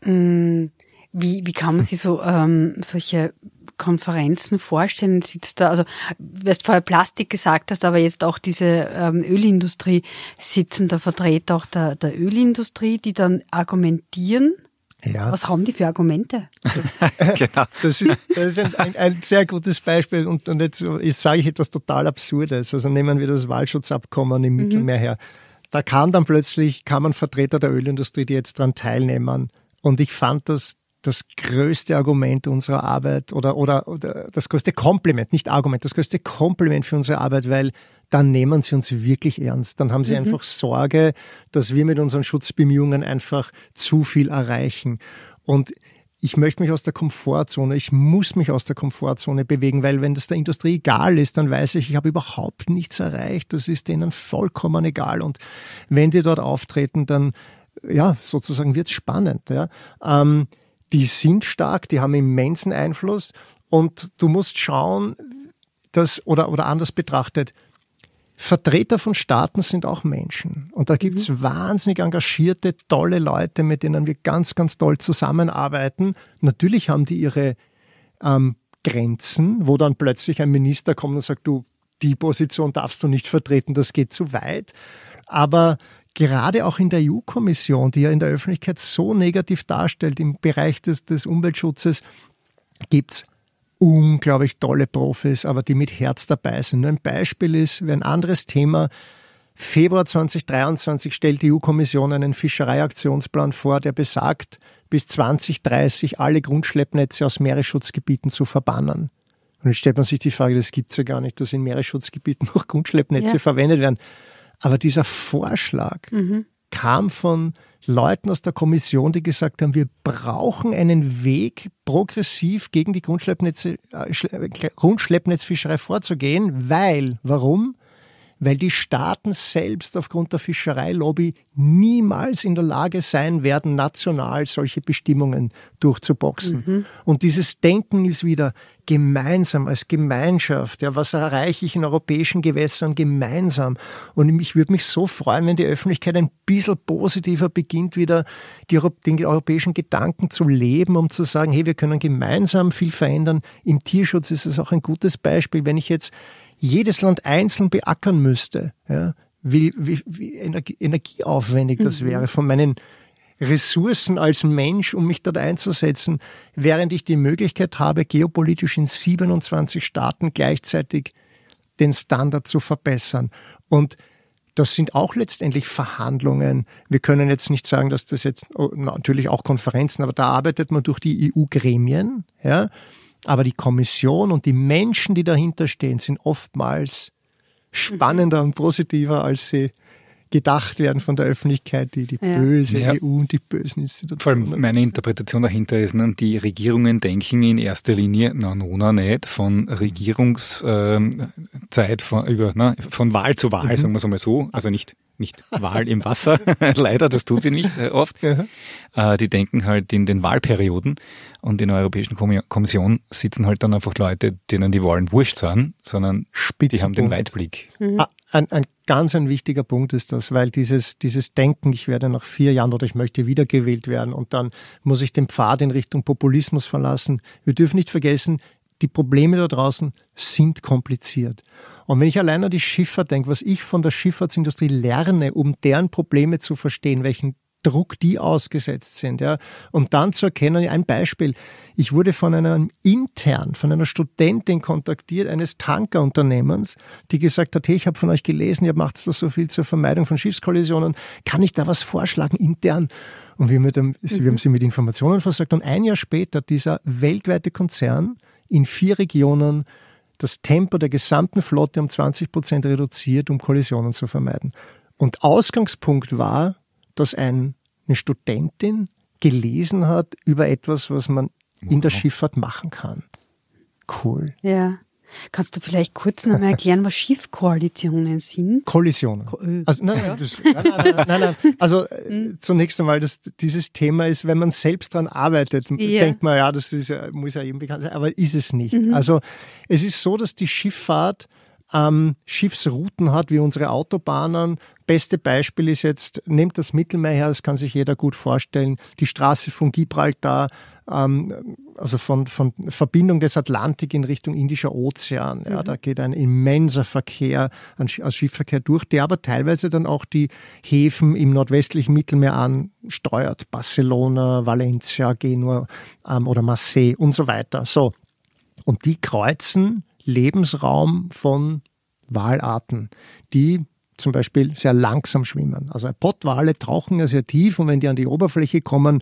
Mhm. Wie, wie kann man sich so ähm, solche Konferenzen vorstellen? Sitzt da, also, du vorher Plastik gesagt hast, aber jetzt auch diese ähm, Ölindustrie, sitzen da Vertreter auch der, der Ölindustrie, die dann argumentieren? Ja. Was haben die für Argumente? [LAUGHS] genau. Das ist, das ist ein, ein, sehr gutes Beispiel. Und, und jetzt, jetzt sage ich etwas total Absurdes. Also nehmen wir das Waldschutzabkommen im mhm. Mittelmeer her. Da kam dann plötzlich, kamen Vertreter der Ölindustrie, die jetzt daran teilnehmen. Und ich fand das das größte Argument unserer Arbeit oder, oder, oder das größte Kompliment, nicht Argument, das größte Kompliment für unsere Arbeit, weil dann nehmen sie uns wirklich ernst. Dann haben sie mhm. einfach Sorge, dass wir mit unseren Schutzbemühungen einfach zu viel erreichen. Und ich möchte mich aus der Komfortzone, ich muss mich aus der Komfortzone bewegen, weil wenn das der Industrie egal ist, dann weiß ich, ich habe überhaupt nichts erreicht. Das ist denen vollkommen egal. Und wenn die dort auftreten, dann ja, sozusagen wird es spannend. Ja. Ähm, die sind stark, die haben immensen Einfluss und du musst schauen, dass, oder, oder anders betrachtet, Vertreter von Staaten sind auch Menschen. Und da gibt's mhm. wahnsinnig engagierte, tolle Leute, mit denen wir ganz, ganz toll zusammenarbeiten. Natürlich haben die ihre ähm, Grenzen, wo dann plötzlich ein Minister kommt und sagt, du, die Position darfst du nicht vertreten, das geht zu weit. Aber gerade auch in der EU-Kommission, die ja in der Öffentlichkeit so negativ darstellt im Bereich des, des Umweltschutzes, gibt's unglaublich tolle Profis, aber die mit Herz dabei sind. Nur ein Beispiel ist, wie ein anderes Thema, Februar 2023 stellt die EU-Kommission einen Fischereiaktionsplan vor, der besagt, bis 2030 alle Grundschleppnetze aus Meeresschutzgebieten zu verbannen. Und jetzt stellt man sich die Frage, das gibt's ja gar nicht, dass in Meeresschutzgebieten [LAUGHS] noch Grundschleppnetze ja. verwendet werden. Aber dieser Vorschlag mhm. kam von Leuten aus der Kommission, die gesagt haben, wir brauchen einen Weg, progressiv gegen die Grundschleppnetz, äh, Grundschleppnetzfischerei vorzugehen, weil, warum? weil die Staaten selbst aufgrund der Fischereilobby niemals in der Lage sein werden, national solche Bestimmungen durchzuboxen. Mhm. Und dieses Denken ist wieder gemeinsam, als Gemeinschaft. Ja, was erreiche ich in europäischen Gewässern gemeinsam? Und ich würde mich so freuen, wenn die Öffentlichkeit ein bisschen positiver beginnt, wieder die, den europäischen Gedanken zu leben, um zu sagen, hey, wir können gemeinsam viel verändern. Im Tierschutz ist es auch ein gutes Beispiel. Wenn ich jetzt jedes Land einzeln beackern müsste, ja, wie, wie, wie energieaufwendig das mhm. wäre von meinen Ressourcen als Mensch, um mich dort einzusetzen, während ich die Möglichkeit habe, geopolitisch in 27 Staaten gleichzeitig den Standard zu verbessern. Und das sind auch letztendlich Verhandlungen. Wir können jetzt nicht sagen, dass das jetzt oh, natürlich auch Konferenzen, aber da arbeitet man durch die EU-Gremien, ja, aber die Kommission und die Menschen, die dahinter stehen, sind oftmals spannender mhm. und positiver, als sie gedacht werden von der Öffentlichkeit, die, die ja. böse ja. EU und die bösen Institutionen. Vor allem meine Interpretation dahinter ist, ne, die Regierungen denken in erster Linie, na, nona, nicht, von Regierungszeit, ähm, von, über, na, von Wahl zu Wahl, mhm. sagen wir es einmal so, also nicht nicht Wahl im Wasser, [LAUGHS] leider, das tun sie nicht äh, oft. Ja. Äh, die denken halt in den Wahlperioden und in der Europäischen Kommission sitzen halt dann einfach Leute, denen die Wahlen wurscht sind, sondern die haben den Weitblick. Mhm. Ah, ein, ein ganz ein wichtiger Punkt ist das, weil dieses, dieses Denken, ich werde nach vier Jahren oder ich möchte wiedergewählt werden und dann muss ich den Pfad in Richtung Populismus verlassen. Wir dürfen nicht vergessen, die Probleme da draußen sind kompliziert. Und wenn ich allein an die Schifffahrt denke, was ich von der Schifffahrtsindustrie lerne, um deren Probleme zu verstehen, welchen Druck die ausgesetzt sind, ja, und dann zu erkennen, ein Beispiel, ich wurde von einem intern, von einer Studentin kontaktiert, eines Tankerunternehmens, die gesagt hat, hey, ich habe von euch gelesen, ihr macht das so viel zur Vermeidung von Schiffskollisionen, kann ich da was vorschlagen intern? Und wir, mit dem, wir haben mhm. sie mit Informationen versorgt und ein Jahr später dieser weltweite Konzern in vier Regionen das Tempo der gesamten Flotte um 20 Prozent reduziert, um Kollisionen zu vermeiden. Und Ausgangspunkt war, dass ein, eine Studentin gelesen hat über etwas, was man in der Schifffahrt machen kann. Cool. Ja. Kannst du vielleicht kurz nochmal erklären, was Schiffkoalitionen sind? Kollisionen. Ko äh, also, nein, nein, das, nein, nein, nein, nein, also äh, [LAUGHS] hm. zunächst einmal, das, dieses Thema ist, wenn man selbst daran arbeitet, yeah. denkt man, ja, das ist, muss ja eben bekannt sein, aber ist es nicht. Mhm. Also es ist so, dass die Schifffahrt ähm, Schiffsrouten hat, wie unsere Autobahnen. Beste Beispiel ist jetzt, nehmt das Mittelmeer her, das kann sich jeder gut vorstellen, die Straße von Gibraltar, ähm, also von, von Verbindung des Atlantik in Richtung Indischer Ozean. Ja, mhm. Da geht ein immenser Verkehr an, als Schiffverkehr durch, der aber teilweise dann auch die Häfen im nordwestlichen Mittelmeer ansteuert. Barcelona, Valencia, Genua ähm, oder Marseille und so weiter. So. Und die kreuzen Lebensraum von Walarten, die zum Beispiel sehr langsam schwimmen. Also Pottwale tauchen ja sehr tief und wenn die an die Oberfläche kommen,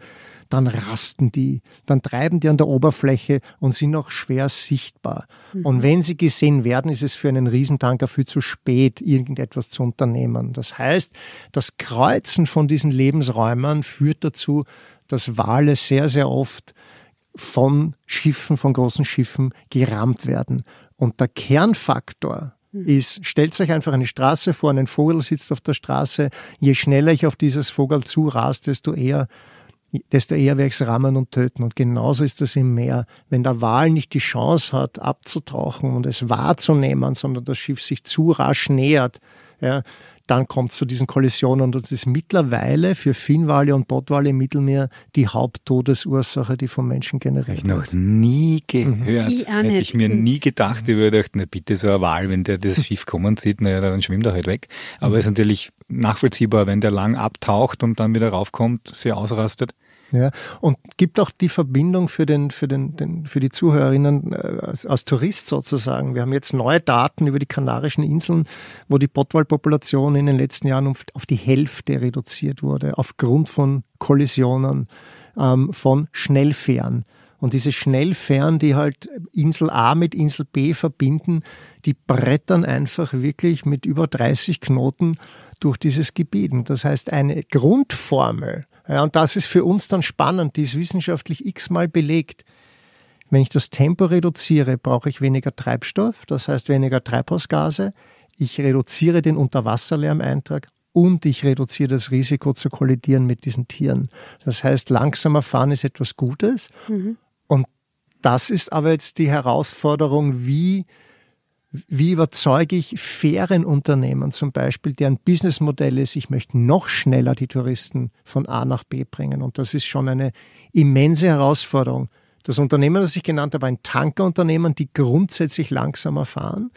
dann rasten die, dann treiben die an der Oberfläche und sind auch schwer sichtbar. Mhm. Und wenn sie gesehen werden, ist es für einen Riesentanker viel zu spät, irgendetwas zu unternehmen. Das heißt, das Kreuzen von diesen Lebensräumen führt dazu, dass Wale sehr, sehr oft von Schiffen, von großen Schiffen gerammt werden. Und der Kernfaktor hm. ist, stellt euch einfach eine Straße vor, ein Vogel sitzt auf der Straße, je schneller ich auf dieses Vogel zurast, desto eher desto eher werde ich es rammen und töten. Und genauso ist das im Meer. Wenn der Wal nicht die Chance hat, abzutauchen und es wahrzunehmen, sondern das Schiff sich zu rasch nähert, ja, dann kommt es zu diesen Kollisionen und das ist mittlerweile für Finnwale und Bottwale im Mittelmeer die Haupttodesursache, die vom Menschen generiert wird. Noch nie mhm. gehört. Mhm. Ich Hätte ich mir mhm. nie gedacht, ich würde gedacht, na bitte so eine Wahl, wenn der das [LAUGHS] Schiff kommen sieht, naja, dann schwimmt er halt weg. Aber es mhm. ist natürlich nachvollziehbar, wenn der lang abtaucht und dann wieder raufkommt, sehr ausrastet. Ja, und gibt auch die Verbindung für den, für den, den für die Zuhörerinnen äh, als, als, Tourist sozusagen. Wir haben jetzt neue Daten über die Kanarischen Inseln, wo die Pottwalpopulation in den letzten Jahren auf, auf die Hälfte reduziert wurde, aufgrund von Kollisionen ähm, von Schnellfähren. Und diese Schnellfähren, die halt Insel A mit Insel B verbinden, die brettern einfach wirklich mit über 30 Knoten durch dieses Gebiet. Und das heißt, eine Grundformel ja, und das ist für uns dann spannend, die ist wissenschaftlich x-mal belegt. Wenn ich das Tempo reduziere, brauche ich weniger Treibstoff, das heißt weniger Treibhausgase. Ich reduziere den Unterwasserlärmeintrag und ich reduziere das Risiko zu kollidieren mit diesen Tieren. Das heißt, langsamer fahren ist etwas Gutes. Mhm. Und das ist aber jetzt die Herausforderung, wie wie überzeuge ich fairen Unternehmen zum Beispiel, deren Businessmodell ist, ich möchte noch schneller die Touristen von A nach B bringen? Und das ist schon eine immense Herausforderung. Das Unternehmen, das ich genannt habe, ein Tankerunternehmen, die grundsätzlich langsamer fahren.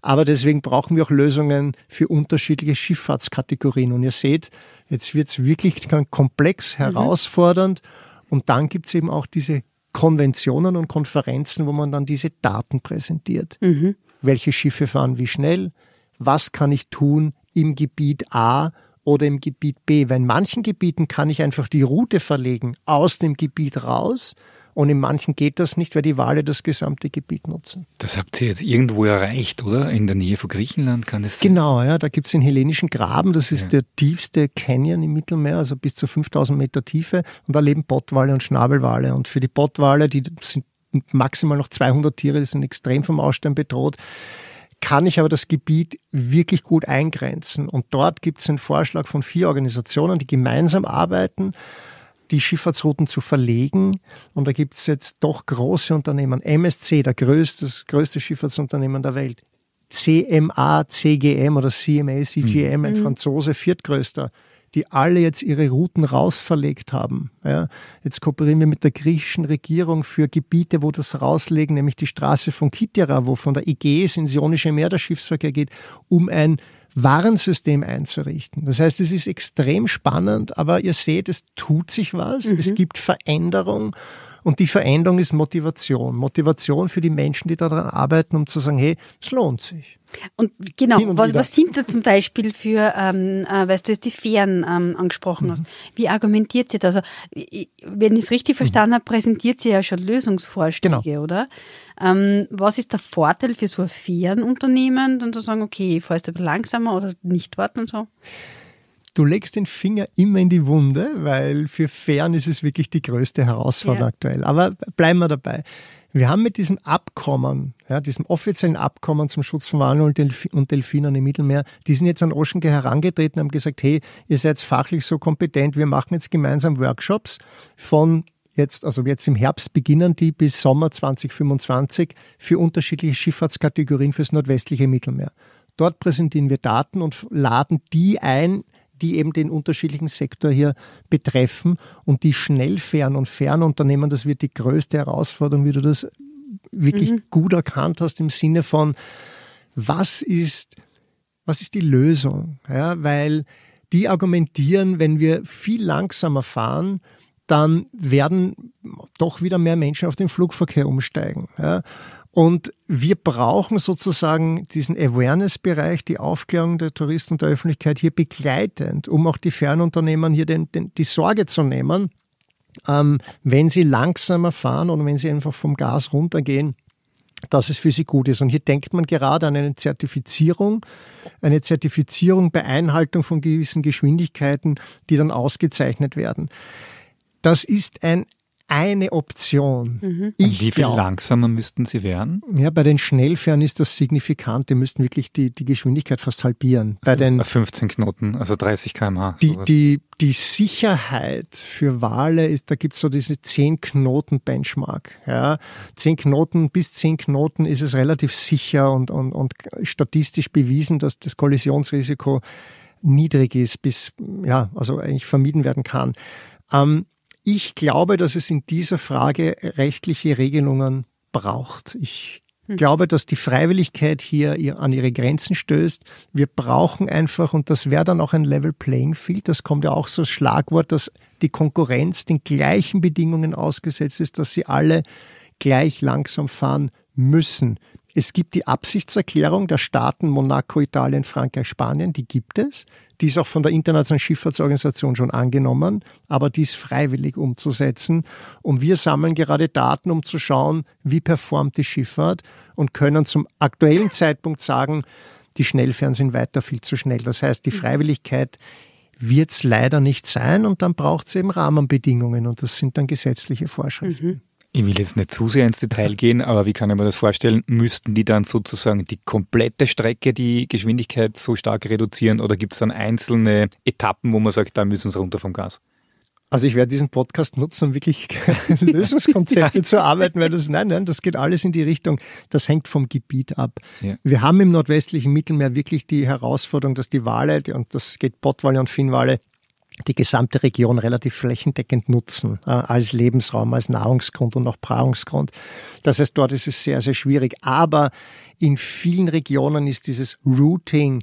Aber deswegen brauchen wir auch Lösungen für unterschiedliche Schifffahrtskategorien. Und ihr seht, jetzt wird es wirklich komplex, mhm. herausfordernd. Und dann gibt es eben auch diese Konventionen und Konferenzen, wo man dann diese Daten präsentiert. Mhm welche Schiffe fahren wie schnell, was kann ich tun im Gebiet A oder im Gebiet B. Weil in manchen Gebieten kann ich einfach die Route verlegen aus dem Gebiet raus und in manchen geht das nicht, weil die Wale das gesamte Gebiet nutzen. Das habt ihr jetzt irgendwo erreicht, oder? In der Nähe von Griechenland kann es sein. Genau, ja, da gibt es den hellenischen Graben, das ist ja. der tiefste Canyon im Mittelmeer, also bis zu 5000 Meter Tiefe und da leben Bottwale und Schnabelwale und für die Bottwale, die sind maximal noch 200 Tiere, die sind extrem vom Aussterben bedroht kann ich aber das Gebiet wirklich gut eingrenzen. Und dort gibt es einen Vorschlag von vier Organisationen, die gemeinsam arbeiten, die Schifffahrtsrouten zu verlegen. Und da gibt es jetzt doch große Unternehmen. MSC, der größte, größte Schifffahrtsunternehmen der Welt. CMA, CGM oder CMA, CGM, mhm. ein Franzose, viertgrößter die alle jetzt ihre Routen rausverlegt haben. Ja, jetzt kooperieren wir mit der griechischen Regierung für Gebiete, wo das rauslegen, nämlich die Straße von Kitira, wo von der Ägäis ins Ionische Meer der Schiffsverkehr geht, um ein Warnsystem einzurichten. Das heißt, es ist extrem spannend, aber ihr seht, es tut sich was, mhm. es gibt Veränderungen. Und die Veränderung ist Motivation. Motivation für die Menschen, die daran arbeiten, um zu sagen, hey, es lohnt sich. Und genau, und was, was sind da zum Beispiel für, ähm, äh, weißt du, jetzt die Fähren ähm, angesprochen mhm. hast. Wie argumentiert sie das? Also, wenn ich es richtig verstanden mhm. habe, präsentiert sie ja schon Lösungsvorschläge, genau. oder? Ähm, was ist der Vorteil für so ein Fährenunternehmen, dann zu sagen, okay, ich fahre jetzt ein bisschen langsamer oder nicht warten und so? Du legst den Finger immer in die Wunde, weil für Fern ist es wirklich die größte Herausforderung ja. aktuell. Aber bleiben wir dabei. Wir haben mit diesem Abkommen, ja, diesem offiziellen Abkommen zum Schutz von Walen und, Delf Delfinen im Mittelmeer, die sind jetzt an Oceanga herangetreten und haben gesagt, hey, ihr seid fachlich so kompetent, wir machen jetzt gemeinsam Workshops von jetzt, also jetzt im Herbst beginnen die bis Sommer 2025 für unterschiedliche Schifffahrtskategorien fürs nordwestliche Mittelmeer. Dort präsentieren wir Daten und laden die ein, die eben den unterschiedlichen Sektor hier betreffen und die Schnellfern- und Fernunternehmen, das wird die größte Herausforderung, wie du das wirklich mhm. gut erkannt hast im Sinne von, was ist, was ist die Lösung? Ja, weil die argumentieren, wenn wir viel langsamer fahren, dann werden doch wieder mehr Menschen auf den Flugverkehr umsteigen. Ja. Und wir brauchen sozusagen diesen Awareness-Bereich, die Aufklärung der Touristen und der Öffentlichkeit hier begleitend, um auch die Fernunternehmern hier den, den, die Sorge zu nehmen, ähm, wenn sie langsamer fahren oder wenn sie einfach vom Gas runtergehen, dass es für sie gut ist. Und hier denkt man gerade an eine Zertifizierung, eine Zertifizierung bei Einhaltung von gewissen Geschwindigkeiten, die dann ausgezeichnet werden. Das ist ein eine Option. Mhm. Ich wie viel glaub, langsamer müssten sie werden? Ja, bei den Schnellfähren ist das signifikant. Die müssten wirklich die, die Geschwindigkeit fast halbieren. Bei also den 15 Knoten, also 30 km/h. Die, die, die Sicherheit für Wale ist, da gibt es so diese 10 Knoten Benchmark. Ja, 10 Knoten, bis 10 Knoten ist es relativ sicher und, und, und statistisch bewiesen, dass das Kollisionsrisiko niedrig ist, bis, ja, also eigentlich vermieden werden kann. Ähm, ich glaube, dass es in dieser Frage rechtliche Regelungen braucht. Ich ich hm. glaube, dass die Freiwilligkeit hier an ihre Grenzen stößt. Wir brauchen einfach, und das wäre dann auch ein Level Playing Field, das kommt ja auch so das Schlagwort, dass die Konkurrenz den gleichen Bedingungen ausgesetzt ist, dass sie alle gleich langsam fahren müssen. Es gibt die Absichtserklärung der Staaten Monaco, Italien, Frankreich, Spanien, die gibt es. Die ist auch von der Internationalen Schifffahrtsorganisation schon angenommen, aber die ist freiwillig umzusetzen. Und wir sammeln gerade Daten, um zu schauen, wie performt die Schifffahrt und können zum aktuellen Zeitpunkt sagen, die Schnellfähren sind weiter viel zu schnell. Das heißt, die mhm. Freiwilligkeit wird es leider nicht sein und dann braucht es eben Rahmenbedingungen und das sind dann gesetzliche Vorschriften. Mhm. Ich will jetzt nicht zu sehr ins Detail gehen, aber wie kann ich mir das vorstellen? Müssten die dann sozusagen die komplette Strecke, die Geschwindigkeit so stark reduzieren oder gibt es dann einzelne Etappen, wo man sagt, da müssen sie runter vom Gas? Also ich werde diesen Podcast nutzen, um wirklich [LAUGHS] [LAUGHS] Lösungskonzepte ja. zu arbeiten, weil das, nein, nein, das geht alles in die Richtung, das hängt vom Gebiet ab. Ja. Wir haben im nordwestlichen Mittelmeer wirklich die Herausforderung, dass die Wale, und das geht Pottwale und Finnwale, die gesamte Region relativ flächendeckend nutzen, äh, als Lebensraum, als Nahrungsgrund und auch Paarungsgrund. Das heißt, dort ist es sehr, sehr schwierig. Aber in vielen Regionen ist dieses Routing,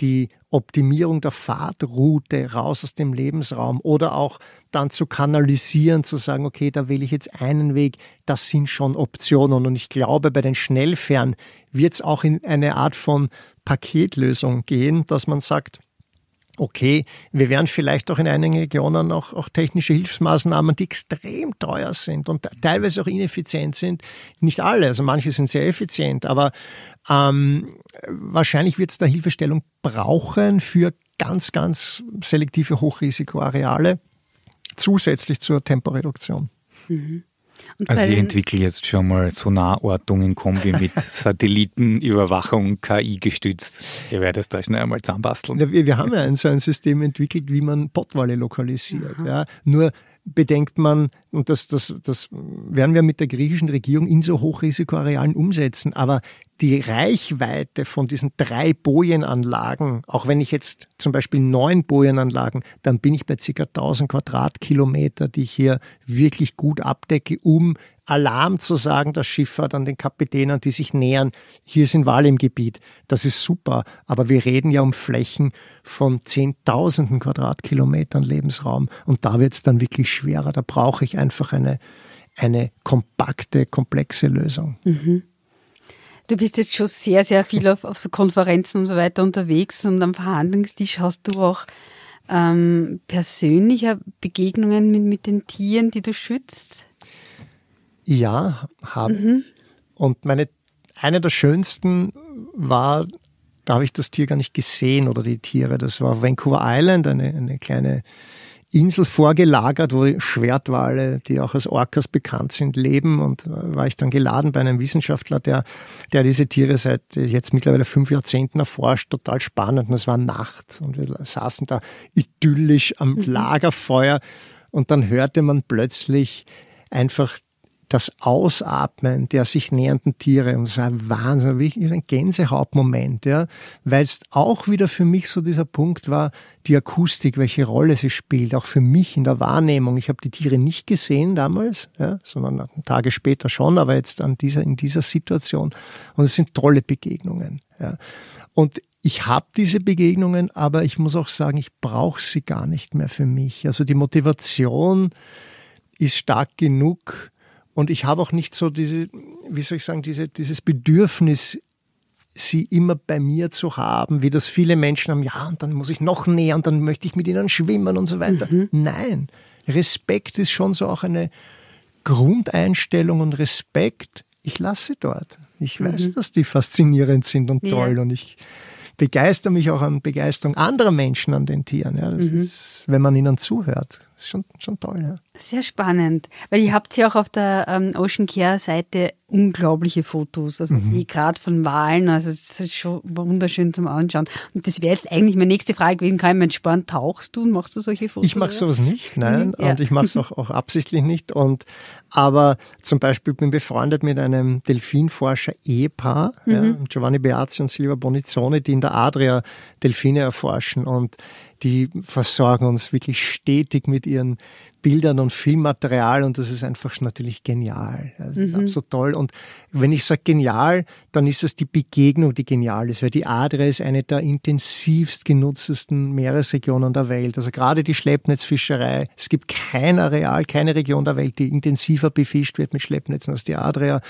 die Optimierung der Fahrtroute raus aus dem Lebensraum oder auch dann zu kanalisieren, zu sagen, okay, da wähle ich jetzt einen Weg, das sind schon Optionen. Und ich glaube, bei den Schnellfähren wird es auch in eine Art von Paketlösung gehen, dass man sagt, okay, wir werden vielleicht auch in einigen Regionen auch, auch technische Hilfsmaßnahmen, die extrem teuer sind und teilweise auch ineffizient sind, nicht alle, also manche sind sehr effizient, aber ähm, wahrscheinlich wird es da Hilfestellung brauchen für ganz, ganz selektive Hochrisikoareale zusätzlich zur Temporeduktion. Mhm. Und also ich entwickle jetzt schon mal Sonarortungen Kombi mit [LAUGHS] Satellitenüberwachung KI gestützt. Ich werde es da schnell einmal zusammenbasteln. Ja, wir, wir, haben ja ein, so ein System entwickelt, wie man Pottwale lokalisiert. Ja. Nur bedenkt man, und das, das, das werden wir mit der griechischen Regierung in so Hochrisikoarealen umsetzen, aber die Reichweite von diesen drei Bojenanlagen, auch wenn ich jetzt zum Beispiel neun Bojenanlagen, dann bin ich bei ca. 1000 Quadratkilometer, die ich hier wirklich gut abdecke, um Alarm zu sagen, der Schifffahrt an den Kapitänen, die sich nähern. Hier sind Wale im Gebiet. Das ist super. Aber wir reden ja um Flächen von Zehntausenden Quadratkilometern Lebensraum. Und da wird es dann wirklich schwerer. Da brauche ich einfach eine, eine kompakte, komplexe Lösung. Mhm. Du bist jetzt schon sehr, sehr viel auf, auf so Konferenzen und so weiter unterwegs und am Verhandlungstisch hast du auch ähm, persönliche Begegnungen mit, mit den Tieren, die du schützt? Ja, habe. Mhm. Und meine, eine der schönsten war, da habe ich das Tier gar nicht gesehen oder die Tiere. Das war auf Vancouver Island, eine, eine kleine Insel vorgelagert, wo die Schwertwale, die auch als Orcas bekannt sind, leben. Und war ich dann geladen bei einem Wissenschaftler, der, der diese Tiere seit jetzt mittlerweile fünf Jahrzehnten erforscht. Total spannend. Und es war Nacht und wir saßen da idyllisch am mhm. Lagerfeuer. Und dann hörte man plötzlich einfach das Ausatmen der sich nähernden Tiere und es ein Wahnsinn, wichtig, ein Gänsehautmoment, ja, weil es auch wieder für mich so dieser Punkt war, die Akustik, welche Rolle sie spielt, auch für mich in der Wahrnehmung. Ich habe die Tiere nicht gesehen damals, ja, sondern Tage später schon, aber jetzt an dieser, in dieser Situation. Und es sind tolle Begegnungen. Ja. Und ich habe diese Begegnungen, aber ich muss auch sagen, ich brauche sie gar nicht mehr für mich. Also die Motivation ist stark genug, und ich habe auch nicht so diese, wie soll ich sagen, diese, dieses Bedürfnis, sie immer bei mir zu haben, wie das viele Menschen haben, ja, und dann muss ich noch näher und dann möchte ich mit ihnen schwimmen und so weiter. Mhm. Nein, Respekt ist schon so auch eine Grundeinstellung und Respekt, ich lasse dort. Ich weiß, mhm. dass die faszinierend sind und toll ja. und ich begeister mich auch an Begeisterung anderer Menschen an den Tieren. Ja, das mhm. ist, wenn man ihnen zuhört, ist schon, schon toll. Ja. Sehr spannend, weil ihr habt ja auch auf der ähm, Ocean Care Seite unglaubliche Fotos, also mhm. gerade von Wahlen, also es ist halt schon wunderschön zum Anschauen. Und das wäre jetzt eigentlich meine nächste Frage gewesen, kann ich mein Sparen tauchst du und machst du solche Fotos? Ich mache sowas nicht, mhm. nein, ja. und ich mache es auch, auch absichtlich nicht. Und aber zum Beispiel bin befreundet mit einem Delfinforscher Ehepaar, mhm. ja, Giovanni Beazzi und Silvia Bonizzoni, die in der Adria Delfine erforschen und die versorgen uns wirklich stetig mit ihren Bildern und Filmmaterial und das ist einfach natürlich genial. Das ist mhm. absolut toll. Und wenn ich sage genial, dann ist es die Begegnung, die genial ist, weil die Adria ist eine der intensivst genutztesten Meeresregionen der Welt. Also gerade die Schleppnetzfischerei. Es gibt kein Areal, keine Region der Welt, die intensiver befischt wird mit Schleppnetzen als die Adria.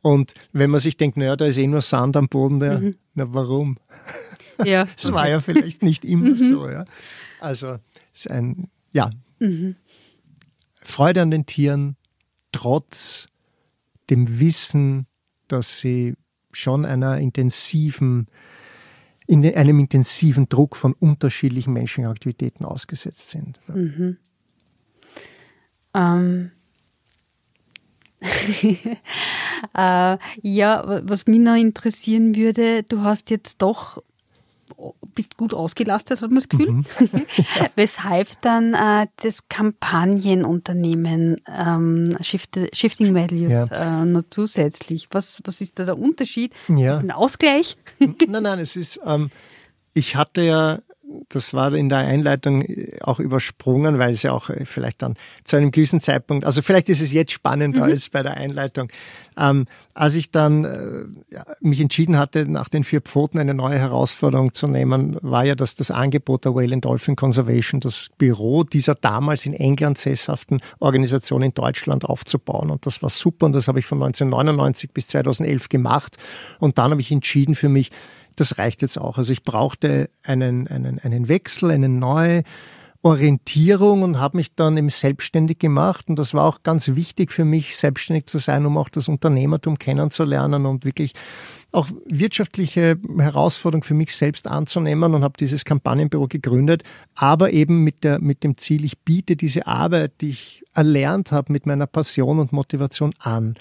Und wenn man sich denkt, naja, da ist eh nur Sand am Boden, der, mhm. na warum? [LAUGHS] Ja. Das war ja vielleicht nicht immer mhm. so. Ja. Also ist ein, ja. Mhm. Freude an den Tieren, trotz dem Wissen, dass sie schon einer intensiven, in einem intensiven Druck von unterschiedlichen menschlichen Aktivitäten ausgesetzt sind. Mhm. Ähm. [LAUGHS] äh, ja, was mich noch interessieren würde, du hast jetzt doch bist gut ausgelastet, hat man das Gefühl. Mhm. [LAUGHS] Weshalb dann äh, das Kampagnenunternehmen ähm, Shift, Shifting Values ja. äh, noch zusätzlich. Was, was ist da der Unterschied? Ja. Ist ein Ausgleich? nein, nein, es ist, ähm, ich hatte ja das war in der Einleitung äh, auch übersprungen, weil es ja auch äh, vielleicht dann zu einem gewissen Zeitpunkt, also vielleicht ist es jetzt spannender mhm. als bei der Einleitung. Ähm, als ich dann äh, mich entschieden hatte, nach den vier Pfoten eine neue Herausforderung zu nehmen, war ja, dass das Angebot der Whale and Dolphin Conservation, das Büro dieser damals in England sesshaften Organisation in Deutschland aufzubauen. Und das war super und das habe ich von 1999 bis 2011 gemacht. Und dann habe ich entschieden für mich, das reicht jetzt auch. Also ich brauchte einen, einen, einen Wechsel, eine neue Orientierung und habe mich dann eben selbstständig gemacht. Und das war auch ganz wichtig für mich, selbstständig zu sein, um auch das Unternehmertum kennenzulernen und wirklich auch wirtschaftliche Herausforderungen für mich selbst anzunehmen und habe dieses Kampagnenbüro gegründet, aber eben mit, der, mit dem Ziel, ich biete diese Arbeit, die ich erlernt habe, mit meiner Passion und Motivation an.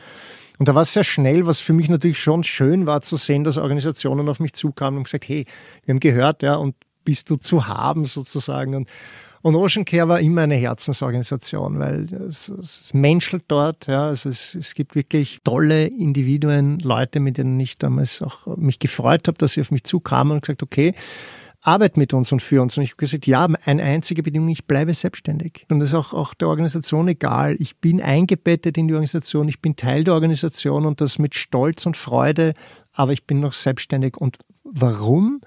Und da war es sehr schnell, was für mich natürlich schon schön war zu sehen, dass Organisationen auf mich zukamen und gesagt, hey, wir haben gehört, ja, und bist du zu haben sozusagen. Und, und Ocean Care war immer eine Herzensorganisation, weil es, es menschelt dort, ja, also es, es gibt wirklich tolle Individuen, Leute, mit denen ich damals auch mich gefreut habe, dass sie auf mich zukamen und gesagt, okay, Arbeit mit uns und für uns. Und ich habe gesagt, ja, eine einzige Bedingung, ich bleibe selbstständig. Und das ist auch, auch der Organisation egal. Ich bin eingebettet in die Organisation, ich bin Teil der Organisation und das mit Stolz und Freude, aber ich bin noch selbstständig. Und warum?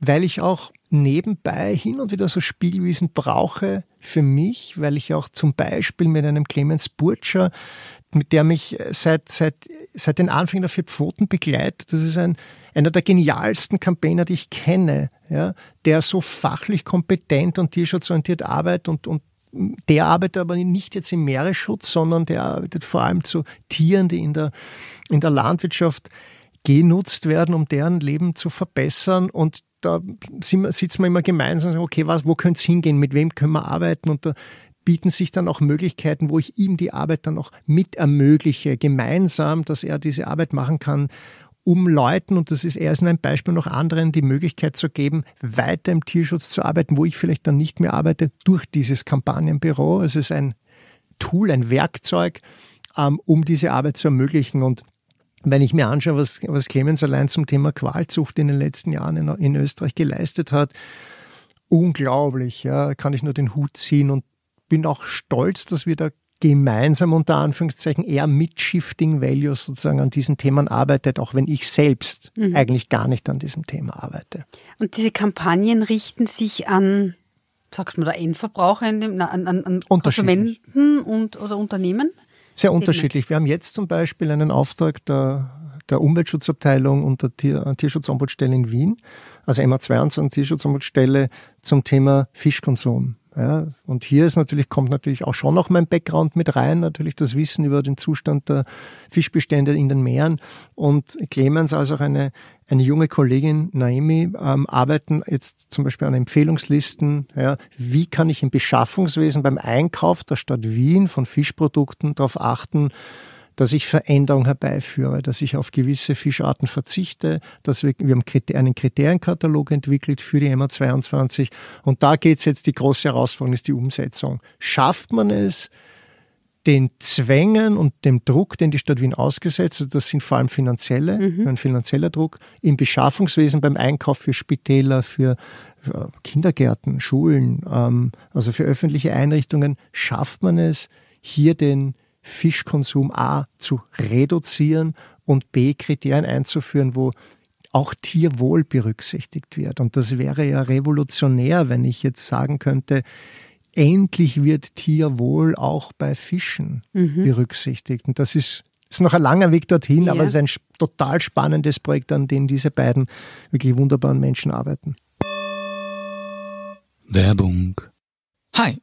Weil ich auch nebenbei hin und wieder so Spielwiesen brauche für mich, weil ich auch zum Beispiel mit einem Clemens Burtscher, mit der mich seit, seit, seit den Anfängen der Vier Pfoten begleitet, das ist ein einer der genialsten Campaigner, die ich kenne, ja, der so fachlich kompetent und tierschutzorientiert arbeitet und, und der arbeitet aber nicht jetzt im Meeresschutz, sondern der arbeitet vor allem zu Tieren, die in der, in der Landwirtschaft genutzt werden, um deren Leben zu verbessern. Und da sitzen wir immer gemeinsam und sagen, okay, was, wo könnte es hingehen? Mit wem können wir arbeiten? Und da bieten sich dann auch Möglichkeiten, wo ich ihm die Arbeit dann auch mit ermögliche, gemeinsam, dass er diese Arbeit machen kann um Leuten, und das ist erst ein Beispiel noch anderen, die Möglichkeit zu geben, weiter im Tierschutz zu arbeiten, wo ich vielleicht dann nicht mehr arbeite, durch dieses Kampagnenbüro. Es ist ein Tool, ein Werkzeug, ähm, um diese Arbeit zu ermöglichen. Und wenn ich mir anschaue, was, was Clemens allein zum Thema Qualzucht in den letzten Jahren in, in Österreich geleistet hat, unglaublich, ja, kann ich nur den Hut ziehen und bin auch stolz, dass wir da gemeinsam unter Anführungszeichen eher mit Shifting Values sozusagen an diesen Themen arbeitet, auch wenn ich selbst mhm. eigentlich gar nicht an diesem Thema arbeite. Und diese Kampagnen richten sich an, sagt man da Endverbraucher, in dem, an, an, an Konsumenten und, oder Unternehmen? Sehr unterschiedlich. Wir haben jetzt zum Beispiel einen Auftrag der, der Umweltschutzabteilung und der Tier, Tierschutzombudsstelle in Wien, also MA22 Tierschutzombudsstelle zum Thema Fischkonsum ja, und hier ist natürlich, kommt natürlich auch schon noch mein Background mit rein, natürlich das Wissen über den Zustand der Fischbestände in den Meeren. Und Clemens als auch eine, eine junge Kollegin, Naomi, ähm, arbeiten jetzt zum Beispiel an Empfehlungslisten. Ja, wie kann ich im Beschaffungswesen beim Einkauf der Stadt Wien von Fischprodukten darauf achten, dass ich Veränderung herbeiführe, dass ich auf gewisse Fischarten verzichte, dass wir, wir haben einen Kriterienkatalog entwickelt für die MA22 und da geht's jetzt, die große Herausforderung ist die Umsetzung. Schafft man es, den Zwängen und dem Druck, den die Stadt Wien ausgesetzt hat, das sind vor allem finanzielle, mhm. ein finanzieller Druck, im Beschaffungswesen, beim Einkauf für Spitäler, für äh, Kindergärten, Schulen, ähm, also für öffentliche Einrichtungen, schafft man es, hier den Fischkonsum A zu reduzieren und B Kriterien einzuführen, wo auch Tierwohl berücksichtigt wird. Und das wäre ja revolutionär, wenn ich jetzt sagen könnte, endlich wird Tierwohl auch bei Fischen mhm. berücksichtigt. Und das ist, ist noch ein langer Weg dorthin, ja. aber es ist ein total spannendes Projekt, an dem diese beiden wirklich wunderbaren Menschen arbeiten. Werbung. Hi.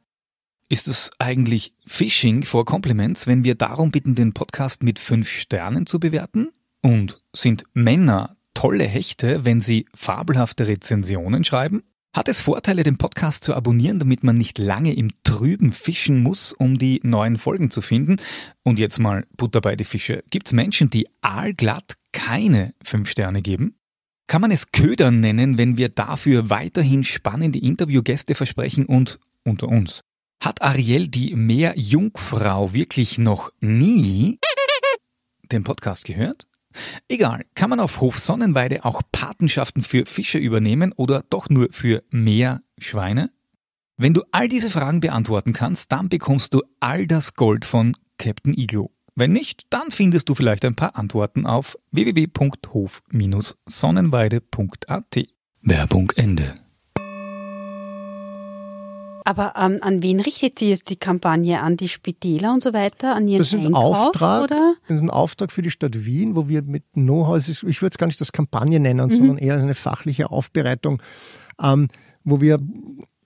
Ist es eigentlich Phishing vor Compliments, wenn wir darum bitten, den Podcast mit fünf Sternen zu bewerten? Und sind Männer tolle Hechte, wenn sie fabelhafte Rezensionen schreiben? Hat es Vorteile, den Podcast zu abonnieren, damit man nicht lange im Trüben fischen muss, um die neuen Folgen zu finden? Und jetzt mal Butter bei die Fische. Gibt es Menschen, die aalglatt keine fünf Sterne geben? Kann man es Ködern nennen, wenn wir dafür weiterhin spannende Interviewgäste versprechen und unter uns hat Ariel die Meerjungfrau wirklich noch nie den Podcast gehört? Egal, kann man auf Hof Sonnenweide auch Patenschaften für Fische übernehmen oder doch nur für Meerschweine? Wenn du all diese Fragen beantworten kannst, dann bekommst du all das Gold von Captain Iglo. Wenn nicht, dann findest du vielleicht ein paar Antworten auf www.hof-sonnenweide.at. Werbung Ende. Aber ähm, an wen richtet sie jetzt die Kampagne? An die Spitäler und so weiter? An ihren das ist ein Einkauf, Auftrag, oder? Das ist ein Auftrag für die Stadt Wien, wo wir mit Know-how, ich würde es gar nicht das Kampagne nennen, mhm. sondern eher eine fachliche Aufbereitung, ähm, wo wir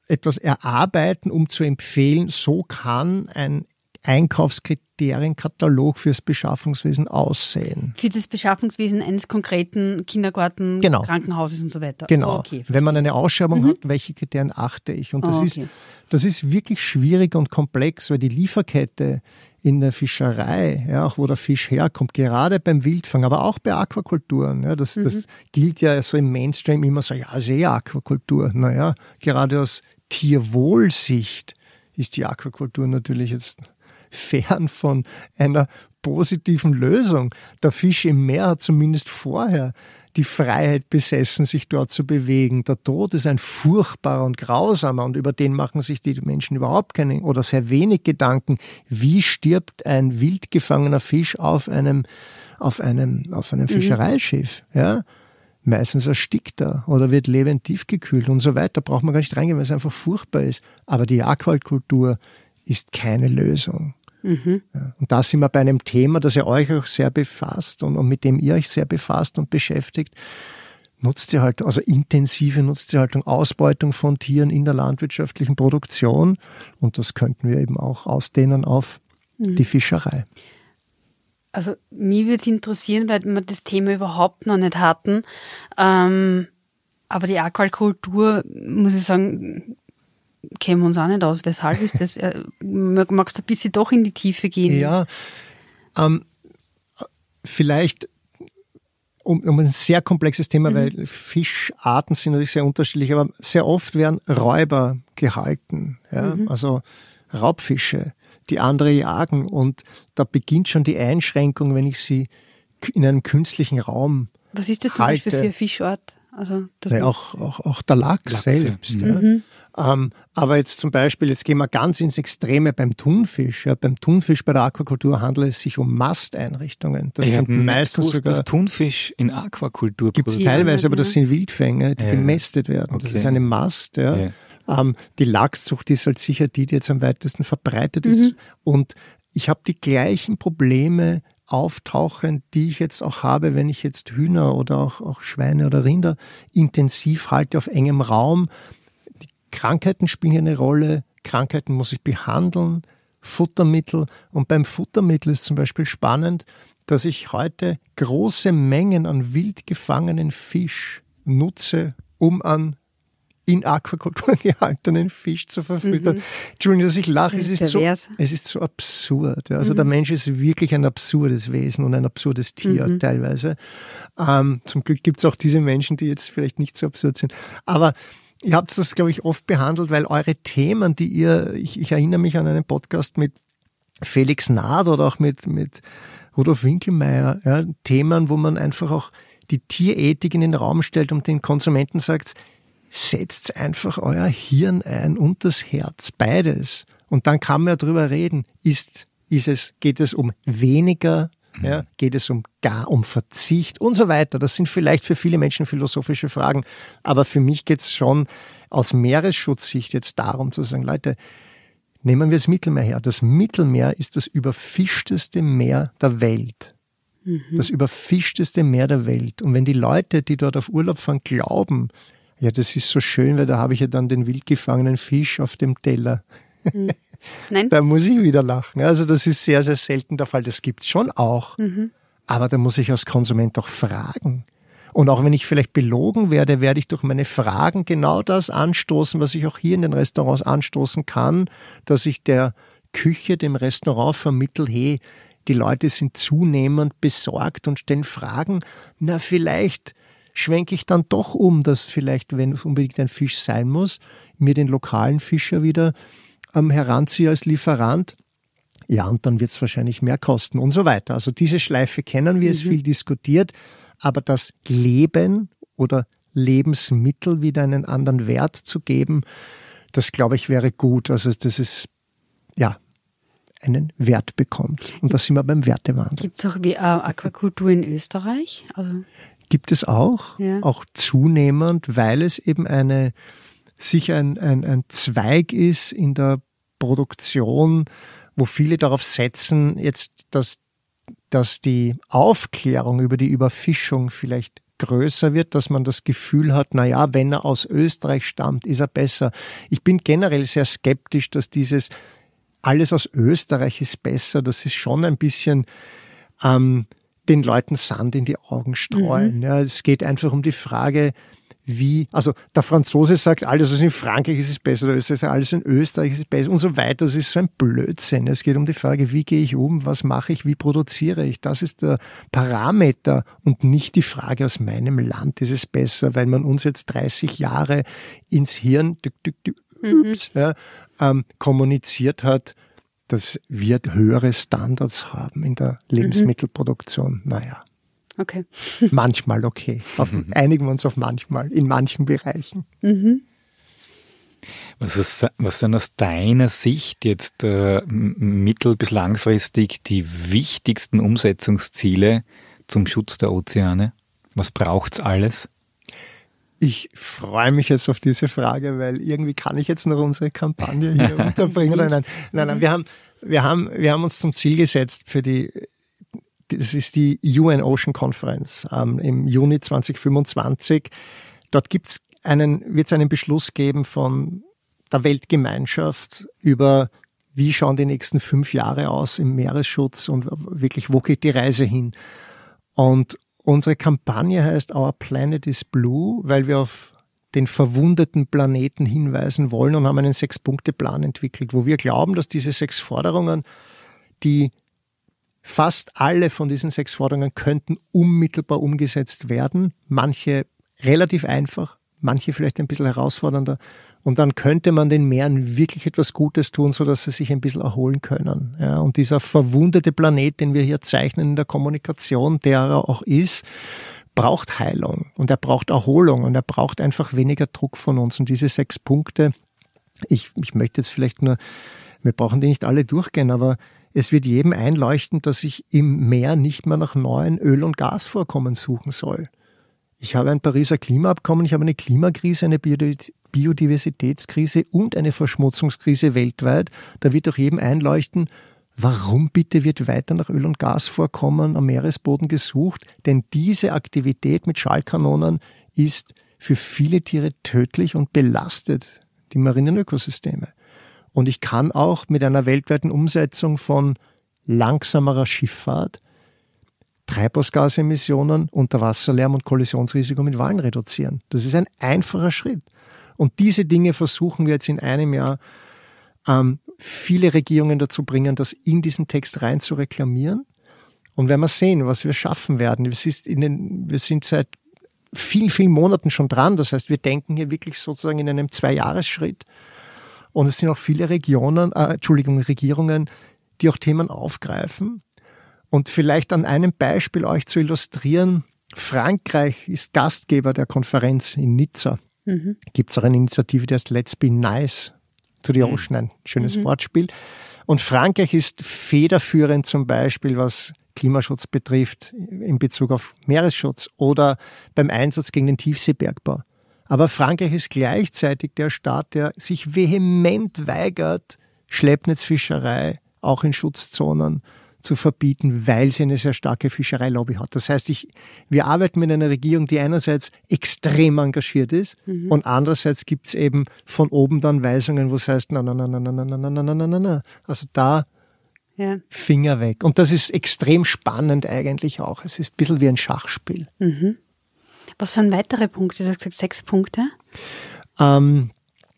etwas erarbeiten, um zu empfehlen, so kann ein Einkaufskriterium Kriterienkatalog fürs Beschaffungswesen aussehen? Für das Beschaffungswesen eines konkreten Kindergarten, genau. Krankenhauses und so weiter. Genau. Oh, okay, Wenn man eine Ausschreibung mhm. hat, welche Kriterien achte ich? Und das, oh, okay. ist, das ist wirklich schwierig und komplex, weil die Lieferkette in der Fischerei, ja, auch wo der Fisch herkommt, gerade beim Wildfang, aber auch bei Aquakulturen. Ja, das, mhm. das gilt ja so im Mainstream immer so, ja, See-Aquakultur. Naja, gerade aus Tierwohlsicht ist die Aquakultur natürlich jetzt fern von einer positiven Lösung. Der Fisch im Meer hat zumindest vorher die Freiheit besessen, sich dort zu bewegen. Der Tod ist ein furchtbarer und grausamer und über den machen sich die Menschen überhaupt keine oder sehr wenig Gedanken. Wie stirbt ein wild gefangener Fisch auf einem, auf einem, auf einem mhm. Fischereischiff? Ja? Meistens erstickt er oder wird lebend tiefgekühlt und so weiter. Da braucht man gar nicht reingehen, weil es einfach furchtbar ist. Aber die Aquakultur ist keine Lösung. Mhm. Ja, und da sind wir bei einem Thema, das ihr euch auch sehr befasst und, und mit dem ihr euch sehr befasst und beschäftigt. Nutzt ihr halt, also intensive Nutztierhaltung, Ausbeutung von Tieren in der landwirtschaftlichen Produktion. Und das könnten wir eben auch ausdehnen auf mhm. die Fischerei. Also, mich würde interessieren, weil wir das Thema überhaupt noch nicht hatten. Ähm, aber die Aquakultur, muss ich sagen, kämen uns auch nicht aus. Weshalb ist das? Äh, magst du ein bisschen doch in die Tiefe gehen? Ja, ähm, vielleicht um, um, ein sehr komplexes Thema, mhm. weil Fischarten sind natürlich sehr unterschiedlich, aber sehr oft werden Räuber gehalten, ja? Mhm. also Raubfische, die andere jagen und da beginnt schon die Einschränkung, wenn ich sie in einem künstlichen Raum. Was ist das zum Beispiel für ein Fischart? Also ja, auch, auch, auch der Lachs, Lachs selbst. Ja. Mhm. Ähm, aber jetzt zum Beispiel, jetzt gehen wir ganz ins Extreme beim Thunfisch. Ja, beim Thunfisch bei der Aquakultur handelt es sich um Masteinrichtungen. Das ich sind meistens gewusst, sogar. Das Thunfisch in Aquakultur gibt es teilweise, aber das sind Wildfänge, die gemästet werden. Okay. Das ist eine Mast. Ja. Ähm, die Lachszucht ist halt sicher die, die jetzt am weitesten verbreitet mhm. ist. Und ich habe die gleichen Probleme auftauchen, die ich jetzt auch habe, wenn ich jetzt Hühner oder auch, auch Schweine oder Rinder intensiv halte auf engem Raum. Die Krankheiten spielen eine Rolle. Krankheiten muss ich behandeln. Futtermittel. Und beim Futtermittel ist zum Beispiel spannend, dass ich heute große Mengen an wild gefangenen Fisch nutze, um an in Aquakultur [LAUGHS] gehaltenen Fisch zu verfüttern. Mhm. Entschuldigung, dass ich lache, es ist, so, es ist so absurd. Also mhm. der Mensch ist wirklich ein absurdes Wesen und ein absurdes Tier mhm. teilweise. Ähm, zum Glück gibt es auch diese Menschen, die jetzt vielleicht nicht so absurd sind. Aber ihr habt das, glaube ich, oft behandelt, weil eure Themen, die ihr, ich, ich erinnere mich an einen Podcast mit Felix Naht oder auch mit, mit Rudolf Winkelmeier, ja, Themen, wo man einfach auch die Tierethik in den Raum stellt und den Konsumenten sagt, setzt einfach euer Hirn ein und das Herz, beides. Und dann kann man ja drüber reden. Ist, ist es, geht es um weniger? Mhm. Ja, geht es um gar um Verzicht und so weiter? Das sind vielleicht für viele Menschen philosophische Fragen, aber für mich geht es schon aus Meeresschutzsicht jetzt darum zu sagen, Leute, nehmen wir das Mittelmeer her. Das Mittelmeer ist das überfischteste Meer der Welt. Mhm. Das überfischteste Meer der Welt. Und wenn die Leute, die dort auf Urlaub fahren, glauben, ja, das ist so schön, weil da habe ich ja dann den wildgefangenen Fisch auf dem Teller. Mhm. Nein. [LAUGHS] da muss ich wieder lachen. Also das ist sehr, sehr selten der Fall. Das gibt es schon auch. Mhm. Aber da muss ich als Konsument doch fragen. Und auch wenn ich vielleicht belogen werde, werde ich durch meine Fragen genau das anstoßen, was ich auch hier in den Restaurants anstoßen kann, dass ich der Küche, dem Restaurant vermittle, hey, die Leute sind zunehmend besorgt und stellen Fragen. Na, vielleicht schwenke ich dann doch um, dass vielleicht, wenn es unbedingt ein Fisch sein muss, mir den lokalen Fischer wieder ähm, heranziehe als Lieferant. Ja, und dann wird es wahrscheinlich mehr kosten und so weiter. Also diese Schleife kennen wir, mhm. es viel diskutiert, aber das Leben oder Lebensmittel wieder einen anderen Wert zu geben, das glaube ich wäre gut. Also das ist, ja, einen Wert bekommt. Und da sind wir beim Wertewandel. Gibt es auch wie, äh, Aquakultur in Österreich? Also gibt es auch, ja. auch zunehmend, weil es eben eine, sicher ein, ein, ein Zweig ist in der Produktion, wo viele darauf setzen, jetzt, dass, dass die Aufklärung über die Überfischung vielleicht größer wird, dass man das Gefühl hat, naja, wenn er aus Österreich stammt, ist er besser. Ich bin generell sehr skeptisch, dass dieses alles aus Österreich ist besser, das ist schon ein bisschen ähm, den Leuten Sand in die Augen streuen. Mhm. Ja, es geht einfach um die Frage, wie, also der Franzose sagt, alles was in Frankreich ist, ist besser, oder alles in Österreich ist besser und so weiter. Das ist so ein Blödsinn. Es geht um die Frage, wie gehe ich um, was mache ich, wie produziere ich. Das ist der Parameter und nicht die Frage, aus meinem Land ist es besser, weil man uns jetzt 30 Jahre ins Hirn tück, tück, tück, mhm. ups, mhm. ja, ähm, kommuniziert hat, dass wir höhere Standards haben in der mhm. Lebensmittelproduktion. Mhm. Naja. Okay. [LAUGHS] manchmal okay. Auf, mhm. Einigen wir uns auf manchmal, in manchen Bereichen. Mhm. Was, ist, was sind aus deiner Sicht jetzt äh, mittel- bis langfristig die wichtigsten Umsetzungsziele zum Schutz der Ozeane? Was braucht's alles? Ich freue mich jetzt auf diese Frage, weil irgendwie kann ich jetzt noch unsere Kampagne hier [LAUGHS] unterbringen. Nein, nein, nein, nein, mhm. wir haben, wir haben, wir haben uns zum Ziel gesetzt für die, das ist die UN Ocean Conference ähm, im Juni 2025. Dort gibt's einen, wird es einen Beschluss geben von der Weltgemeinschaft über wie schauen die nächsten fünf Jahre aus im Meeresschutz und wirklich, wo geht die Reise hin? Und Unsere Kampagne heißt Our Planet is Blue, weil wir auf den verwundeten Planeten hinweisen wollen und haben einen Sechs-Punkte-Plan entwickelt, wo wir glauben, dass diese sechs Forderungen, die fast alle von diesen sechs Forderungen könnten unmittelbar umgesetzt werden, manche relativ einfach, manche vielleicht ein bisschen herausfordernder, und dann könnte man den Meeren wirklich etwas Gutes tun, sodass sie sich ein bisschen erholen können. Ja, und dieser verwundete Planet, den wir hier zeichnen in der Kommunikation, der er auch ist, braucht Heilung und er braucht Erholung und er braucht einfach weniger Druck von uns. Und diese sechs Punkte, ich, ich möchte jetzt vielleicht nur, wir brauchen die nicht alle durchgehen, aber es wird jedem einleuchten, dass ich im Meer nicht mehr nach neuen Öl- und Gasvorkommen suchen soll. Ich habe ein Pariser Klimaabkommen, ich habe eine Klimakrise, eine Biodiversitätskrise und eine Verschmutzungskrise weltweit. Da wird doch jedem einleuchten, warum bitte wird weiter nach Öl- und Gasvorkommen am Meeresboden gesucht? Denn diese Aktivität mit Schallkanonen ist für viele Tiere tödlich und belastet die marinen Ökosysteme. Und ich kann auch mit einer weltweiten Umsetzung von langsamerer Schifffahrt Treibhausgasemissionen, Unterwasserlärm und Kollisionsrisiko mit Wahlen reduzieren. Das ist ein einfacher Schritt. Und diese Dinge versuchen wir jetzt in einem Jahr ähm, viele Regierungen dazu bringen, das in diesen Text rein zu reklamieren. Und wenn wir sehen, was wir schaffen werden, den, wir sind seit vielen, vielen Monaten schon dran. Das heißt, wir denken hier wirklich sozusagen in einem Zwei-Jahres-Schritt. Und es sind auch viele Regionen, äh, Entschuldigung, Regierungen, die auch Themen aufgreifen und vielleicht an einem Beispiel euch zu illustrieren, Frankreich ist Gastgeber der Konferenz in Nizza. Mhm. Gibt es auch eine Initiative, die heißt Let's Be Nice to the Ocean, ein schönes mhm. Wortspiel. Und Frankreich ist federführend zum Beispiel, was Klimaschutz betrifft, in Bezug auf Meeresschutz oder beim Einsatz gegen den Tiefseebergbau. Aber Frankreich ist gleichzeitig der Staat, der sich vehement weigert, Schleppnetzfischerei auch in Schutzzonen zu verbieten, weil sie eine sehr starke Fischereilobby hat. Das heißt, ich, wir arbeiten mit einer Regierung, die einerseits extrem engagiert ist mhm. und andererseits gibt es eben von oben dann Weisungen, wo es heißt, na, na, na, na, na, na, na, na, na, na, na, na. Also da ja. Finger weg. Und das ist extrem spannend eigentlich auch. Es ist ein bisschen wie ein Schachspiel. Mhm. Was sind weitere Punkte? Du hast gesagt sechs Punkte. Ähm,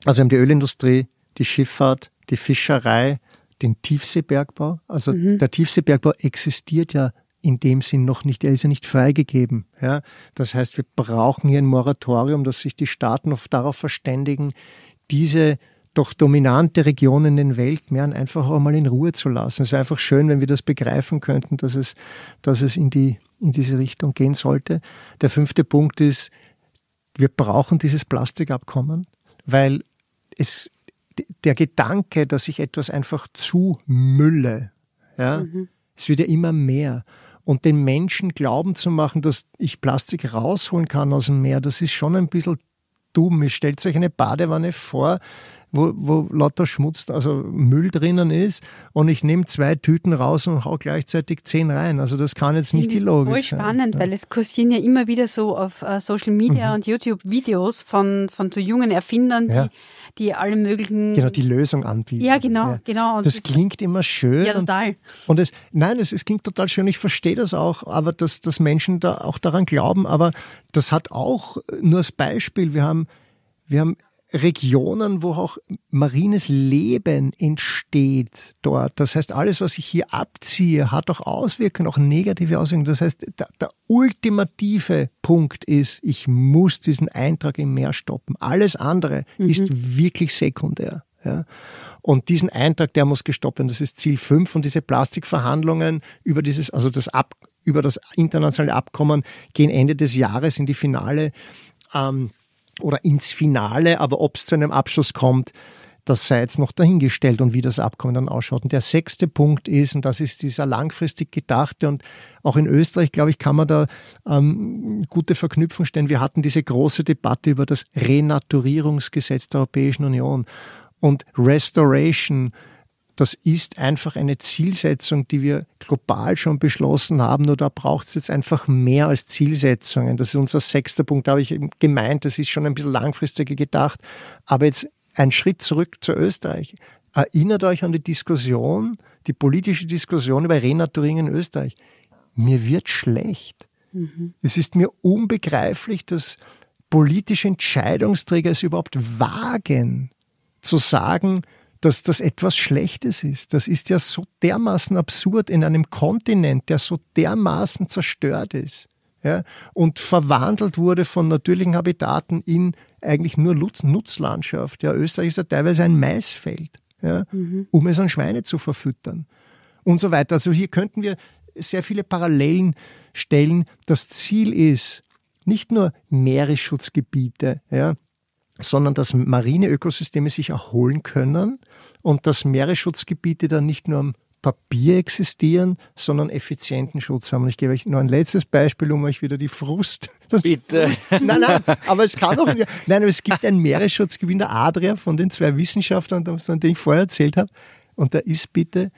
also wir haben die Ölindustrie, die Schifffahrt, die Fischerei, den Tiefseebergbau. Also mhm. der Tiefseebergbau existiert ja in dem Sinn noch nicht, er ist ja nicht freigegeben. Ja? Das heißt, wir brauchen hier ein Moratorium, dass sich die Staaten auf, darauf verständigen, diese doch dominante Region in den Weltmeeren einfach auch mal in Ruhe zu lassen. Es wäre einfach schön, wenn wir das begreifen könnten, dass es, dass es in, die, in diese Richtung gehen sollte. Der fünfte Punkt ist, wir brauchen dieses Plastikabkommen, weil es der Gedanke, dass ich etwas einfach zumülle, ja, mhm. es wird ja immer mehr. Und den Menschen glauben zu machen, dass ich Plastik rausholen kann aus dem Meer, das ist schon ein bisschen dumm. stellt euch eine Badewanne vor, wo, wo lauter Schmutz, also Müll drinnen ist und ich nehme zwei Tüten raus und hau gleichzeitig zehn rein. Also das kann jetzt das nicht die Logik voll sein. Voll spannend, ja. weil es kursieren ja immer wieder so auf äh, Social Media mhm. und YouTube Videos von, von so jungen Erfindern, ja. die, die alle möglichen... Genau, die Lösung anbieten. Ja, genau. Ja. genau. Und das, das klingt immer schön. Ja, total. Und, und es, nein, es, es klingt total schön. Ich verstehe das auch, aber dass, dass Menschen da auch daran glauben, aber das hat auch nur als Beispiel. Wir haben wir haben Regionen, wo auch marines Leben entsteht dort. Das heißt, alles, was ich hier abziehe, hat auch Auswirkungen, auch negative Auswirkungen. Das heißt, der, der ultimative Punkt ist, ich muss diesen Eintrag im Meer stoppen. Alles andere mhm. ist wirklich sekundär. Ja. Und diesen Eintrag, der muss gestoppt werden. Das ist Ziel 5 und diese Plastikverhandlungen über dieses, also das Ab, über das internationale Abkommen gehen Ende des Jahres in die finale ähm, oder ins Finale, aber ob es zu einem Abschluss kommt, das sei jetzt noch dahingestellt und wie das Abkommen dann ausschaut. Und der sechste Punkt ist, und das ist dieser langfristig gedachte, und auch in Österreich, glaube ich, kann man da ähm, gute Verknüpfung stellen. Wir hatten diese große Debatte über das Renaturierungsgesetz der Europäischen Union und Restoration das ist einfach eine Zielsetzung, die wir global schon beschlossen haben. Nur da braucht es jetzt einfach mehr als Zielsetzungen. Das ist unser sechster Punkt. Da habe ich gemeint, das ist schon ein bisschen langfristiger gedacht. Aber jetzt ein Schritt zurück zu Österreich. Erinnert euch an die Diskussion, die politische Diskussion über Renaturing in Österreich. Mir wird schlecht. Mhm. Es ist mir unbegreiflich, dass politische Entscheidungsträger es überhaupt wagen, zu sagen, dass das etwas Schlechtes ist. Das ist ja so dermaßen absurd in einem Kontinent, der so dermaßen zerstört ist ja, und verwandelt wurde von natürlichen Habitaten in eigentlich nur Lutz Nutzlandschaft. Ja, Österreich ist ja teilweise ein Maisfeld, ja, mhm. um es an Schweine zu verfüttern und so weiter. Also hier könnten wir sehr viele Parallelen stellen. Das Ziel ist nicht nur Meeresschutzgebiete, ja, sondern dass marine Ökosysteme sich erholen können und dass Meeresschutzgebiete dann nicht nur am Papier existieren, sondern effizienten Schutz haben. Und ich gebe euch nur ein letztes Beispiel, um euch wieder die Frust. [LAUGHS] Bitte. Frust, nein, nein, aber es kann doch. Nein, aber es gibt einen Meeresschutzgewinn der Adria von den zwei Wissenschaftlern, von denen ich vorher erzählt habe. Und da ist bitte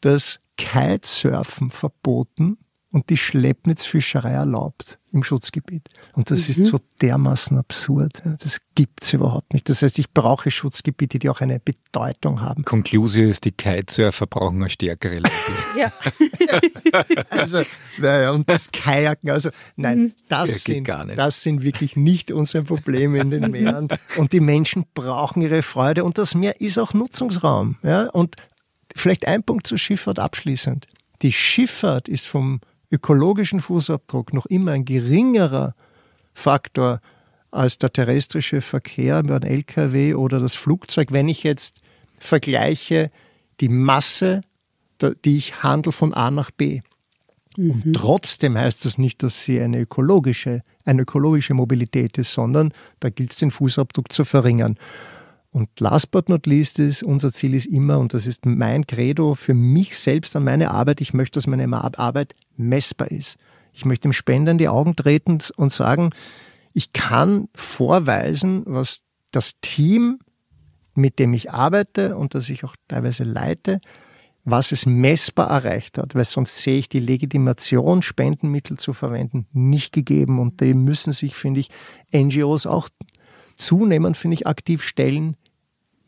das Kitesurfen verboten und die Schleppnitzfischerei erlaubt im Schutzgebiet. Und das mhm. ist so dermaßen absurd. Das gibt's überhaupt nicht. Das heißt, ich brauche Schutzgebiete, die auch eine Bedeutung haben. Konklusio ist, die Kitesurfer brauchen eine stärkere Leute. [LAUGHS] ja. [LAUGHS] also, naja, und das Kajaken, also nein, mhm. das, ja, sind, das sind wirklich nicht unsere Probleme in den Meeren. Und die Menschen brauchen ihre Freude und das Meer ist auch Nutzungsraum. Ja? Und vielleicht ein Punkt zur Schifffahrt abschließend. Die Schifffahrt ist vom ökologischen Fußabdruck noch immer ein geringerer Faktor als der terrestrische Verkehr über einem LKW oder das Flugzeug, wenn ich jetzt vergleiche die Masse, die ich handle von A nach B. Mhm. Und trotzdem heißt das nicht, dass sie eine ökologische, eine ökologische Mobilität ist, sondern da gilt es, den Fußabdruck zu verringern. Und last but not least ist, unser Ziel ist immer, und das ist mein Credo für mich selbst an meine Arbeit, ich möchte, dass meine Arbeit messbar ist. Ich möchte dem Spender in die Augen treten und sagen, ich kann vorweisen, was das Team, mit dem ich arbeite und das ich auch teilweise leite, was es messbar erreicht hat, weil sonst sehe ich die Legitimation, Spendenmittel zu verwenden, nicht gegeben. Und die müssen sich, finde ich, NGOs auch zunehmend, finde ich, aktiv stellen,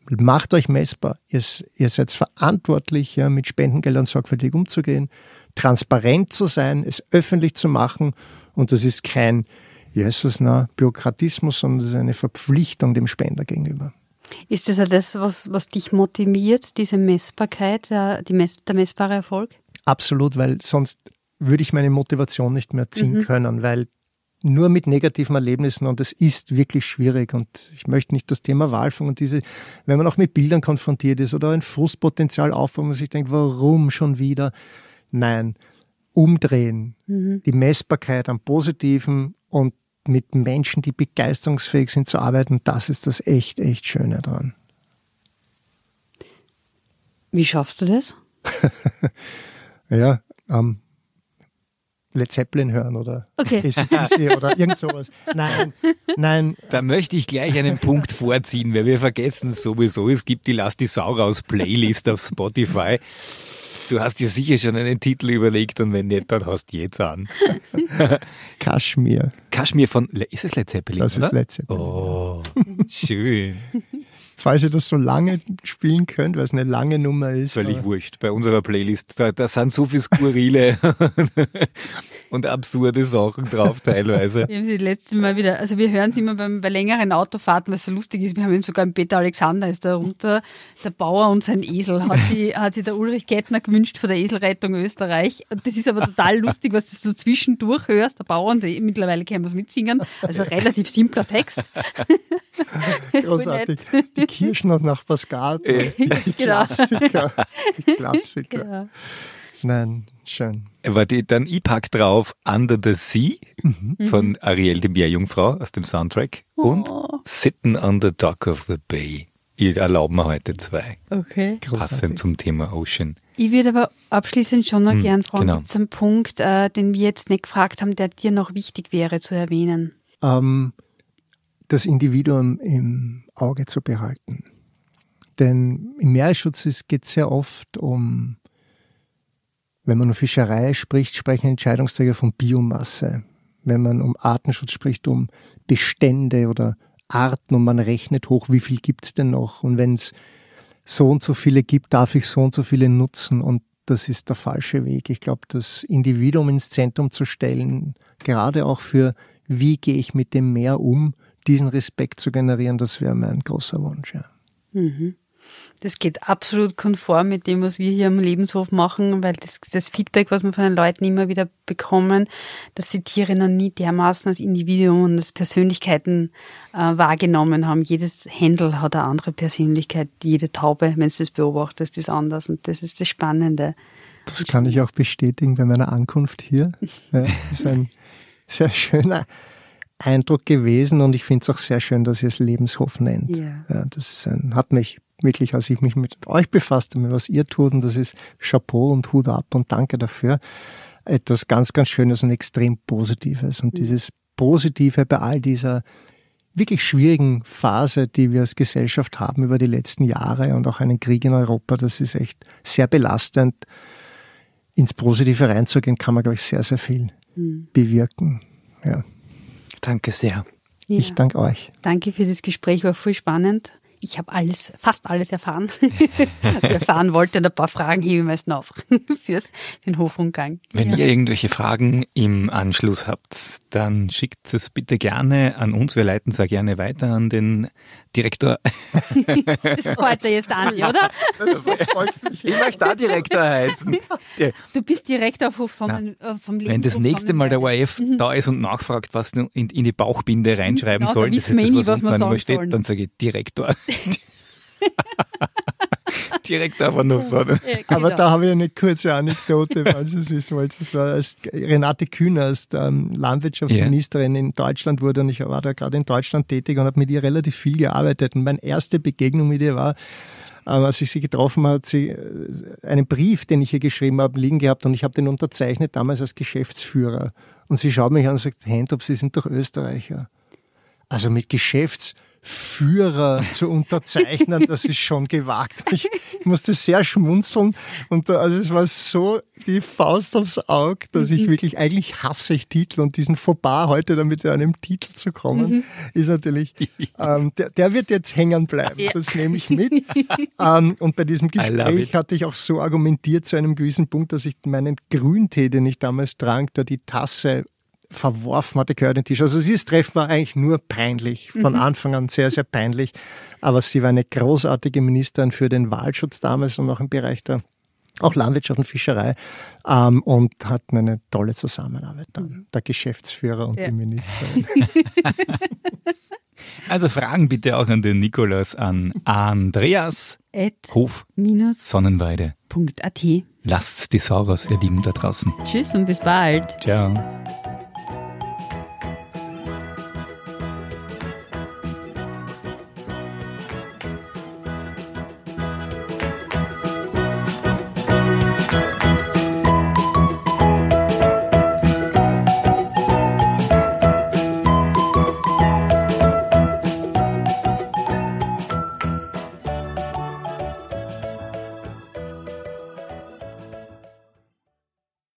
macht euch messbar. Ihr, ihr seid verantwortlich, ja, mit Spendengeldern sorgfältig umzugehen, transparent zu sein, es öffentlich zu machen. Und das ist kein Jesus, na, Bürokratismus, sondern das ist eine Verpflichtung dem Spender gegenüber. Ist das ja das, was, was dich motiviert, diese Messbarkeit, der, äh, die Mess, der messbare Erfolg? Absolut, weil sonst würde ich meine Motivation nicht mehr ziehen mhm. können, weil nur mit negativen Erlebnissen und es ist wirklich schwierig. Und ich möchte nicht das Thema Walfang und diese, wenn man auch mit Bildern konfrontiert ist oder ein Frustpotenzial auf, wo man sich denkt, warum schon wieder? Nein, umdrehen. Mhm. Die Messbarkeit am Positiven und mit Menschen, die begeisterungsfähig sind zu arbeiten, das ist das echt, echt Schöne dran. Wie schaffst du das? [LAUGHS] ja, ähm, Led Zeppelin hören oder okay. [LAUGHS] oder irgend sowas. Nein, nein. Da möchte ich gleich einen Punkt vorziehen, weil wir vergessen sowieso, es gibt die Lass die Sau raus Playlist auf Spotify. Du hast dir sicher schon einen Titel überlegt und wenn nicht, dann hast du jetzt an. [LAUGHS] Kaschmir. Kaschmir von, ist es Led Zeppelin? Das oder? ist Led Zeppelin. Oh, schön falls ihr das so lange spielen könnt, weil es eine lange Nummer ist. Völlig aber. wurscht. Bei unserer Playlist, da, da sind so viele skurrile [LAUGHS] und absurde Sachen drauf teilweise. Wir haben sie letztes Mal wieder, also wir hören sie immer beim, bei längeren Autofahrten, was so lustig ist. Wir haben ihn sogar im Peter Alexander ist da runter, der Bauer und sein Esel. Hat sie, [LAUGHS] hat sie der Ulrich Kettner gewünscht von der Eselrettung Österreich. Das ist aber total lustig, was du so zwischendurch hörst. Der Bauer und die, mittlerweile können wir es mitsingen. Also relativ simpler Text. [LAUGHS] Großartig. Die [LAUGHS] Kirschen aus Nachbarsgarten. Äh. [LAUGHS] Genau. Klassiker. [LAUGHS] Klassiker. Genau. Nein, schön. War die dann E-Pack drauf Under the Sea mhm. von mhm. Ariel die Meerjungfrau aus dem Soundtrack oh. und Sitten on the Dock of the Bay. Ich erlaube mir heute zwei. Okay. Großartig. Passend zum Thema Ocean. Ich würde aber abschließend schon noch hm, gern fragen, genau. gibt es einen Punkt, äh, den wir jetzt nicht gefragt haben, der dir noch wichtig wäre zu erwähnen? Ähm, das Individuum im Auge zu behalten. Denn im Meeresschutz geht es sehr oft um, wenn man um Fischerei spricht, sprechen Entscheidungsträger von Biomasse. Wenn man um Artenschutz spricht, um Bestände oder Arten und man rechnet hoch, wie viel gibt es denn noch? Und wenn es so und so viele gibt, darf ich so und so viele nutzen. Und das ist der falsche Weg. Ich glaube, das Individuum ins Zentrum zu stellen, gerade auch für, wie gehe ich mit dem Meer um, diesen Respekt zu generieren, das wäre mein großer Wunsch. Ja. Mhm. Das geht absolut konform mit dem, was wir hier am Lebenshof machen, weil das, das, Feedback, was wir von den Leuten immer wieder bekommen, dass sie Tiere noch nie dermaßen als Individuum und als Persönlichkeiten äh, wahrgenommen haben. Jedes Händel hat eine andere Persönlichkeit, jede Taube, wenn du das beobachtest, ist anders. Und das ist das Spannende. Das kann ich auch bestätigen bei meiner Ankunft hier. Ja, das ist ein sehr schöner Eindruck gewesen und ich finde es auch sehr schön, dass ihr es Lebenshof nennt. Yeah. Ja, das ist ein, hat mich wirklich, als ich mich mit euch befasste, mit was ihr tut und das ist Chapeau und Hut ab und danke dafür. Etwas ganz, ganz Schönes und extrem Positives und mhm. dieses Positive bei all dieser wirklich schwierigen Phase, die wir als Gesellschaft haben über die letzten Jahre und auch einen Krieg in Europa, das ist echt sehr belastend. Ins Positive reinzugehen, kann man, glaube ich, sehr, sehr viel mhm. bewirken. Ja. Danke sehr. Ja. Ich danke euch. Danke für das Gespräch, war voll spannend ich habe alles, fast alles erfahren. [LAUGHS] erfahren wollte und ein paar Fragen hebe ich meistens auf [LAUGHS] fürs, für den Hofrundgang. Wenn ja. ihr irgendwelche Fragen im Anschluss habt, dann schickt es bitte gerne an uns. Wir leiten es auch gerne weiter an den Direktor. [LAUGHS] das freut er jetzt an, oder? ich möchte da Direktor heißen. Du bist Direktor auf Hof, sondern Na, äh, vom Leben. Wenn das nächste Mal der ORF mhm. da ist und nachfragt, was du in, in die Bauchbinde genau, reinschreiben genau, sollen, das ist eh das, was, was man sagen steht, dann sage ich Direktor. [LAUGHS] Direkt davon auf Sonne. Ja, genau. Aber da habe ich eine kurze Anekdote, falls ihr es wissen wollt. Das war, als Renate Kühner als ähm, Landwirtschaftsministerin yeah. in Deutschland wurde und ich war da gerade in Deutschland tätig und habe mit ihr relativ viel gearbeitet. Und meine erste Begegnung mit ihr war, ähm, als ich sie getroffen habe, hat sie äh, einen Brief, den ich ihr geschrieben habe, liegen gehabt und ich habe den unterzeichnet damals als Geschäftsführer. Und sie schaut mich an und sagt, Hentop, Sie sind doch Österreicher. Also mit Geschäftsführer. Führer zu unterzeichnen, das ist schon gewagt. Ich musste sehr schmunzeln und da, also es war so die Faust aufs Auge, dass ich mhm. wirklich, eigentlich hasse ich Titel und diesen Fauxpas heute damit zu einem Titel zu kommen, mhm. ist natürlich, ähm, der, der, wird jetzt hängen bleiben, das nehme ich mit. [LAUGHS] ähm, und bei diesem Gespräch hatte ich auch so argumentiert zu einem gewissen Punkt, dass ich meinen Grüntee, den ich damals trank, da die Tasse verworfen hatte gehört den Tisch. Also dieses Treffen war eigentlich nur peinlich, von mhm. Anfang an sehr, sehr peinlich. Aber sie war eine großartige Ministerin für den Wahlschutz damals und auch im Bereich der auch Landwirtschaft und Fischerei ähm, und hatten eine tolle Zusammenarbeit dann, mhm. der Geschäftsführer und ja. die Ministerin. [LAUGHS] Also Fragen bitte auch an den Nikolas an Andreas Hof-Sonnenweide.at. Lasst die Sau raus, ihr Lieben da draußen. Tschüss und bis bald. Ciao.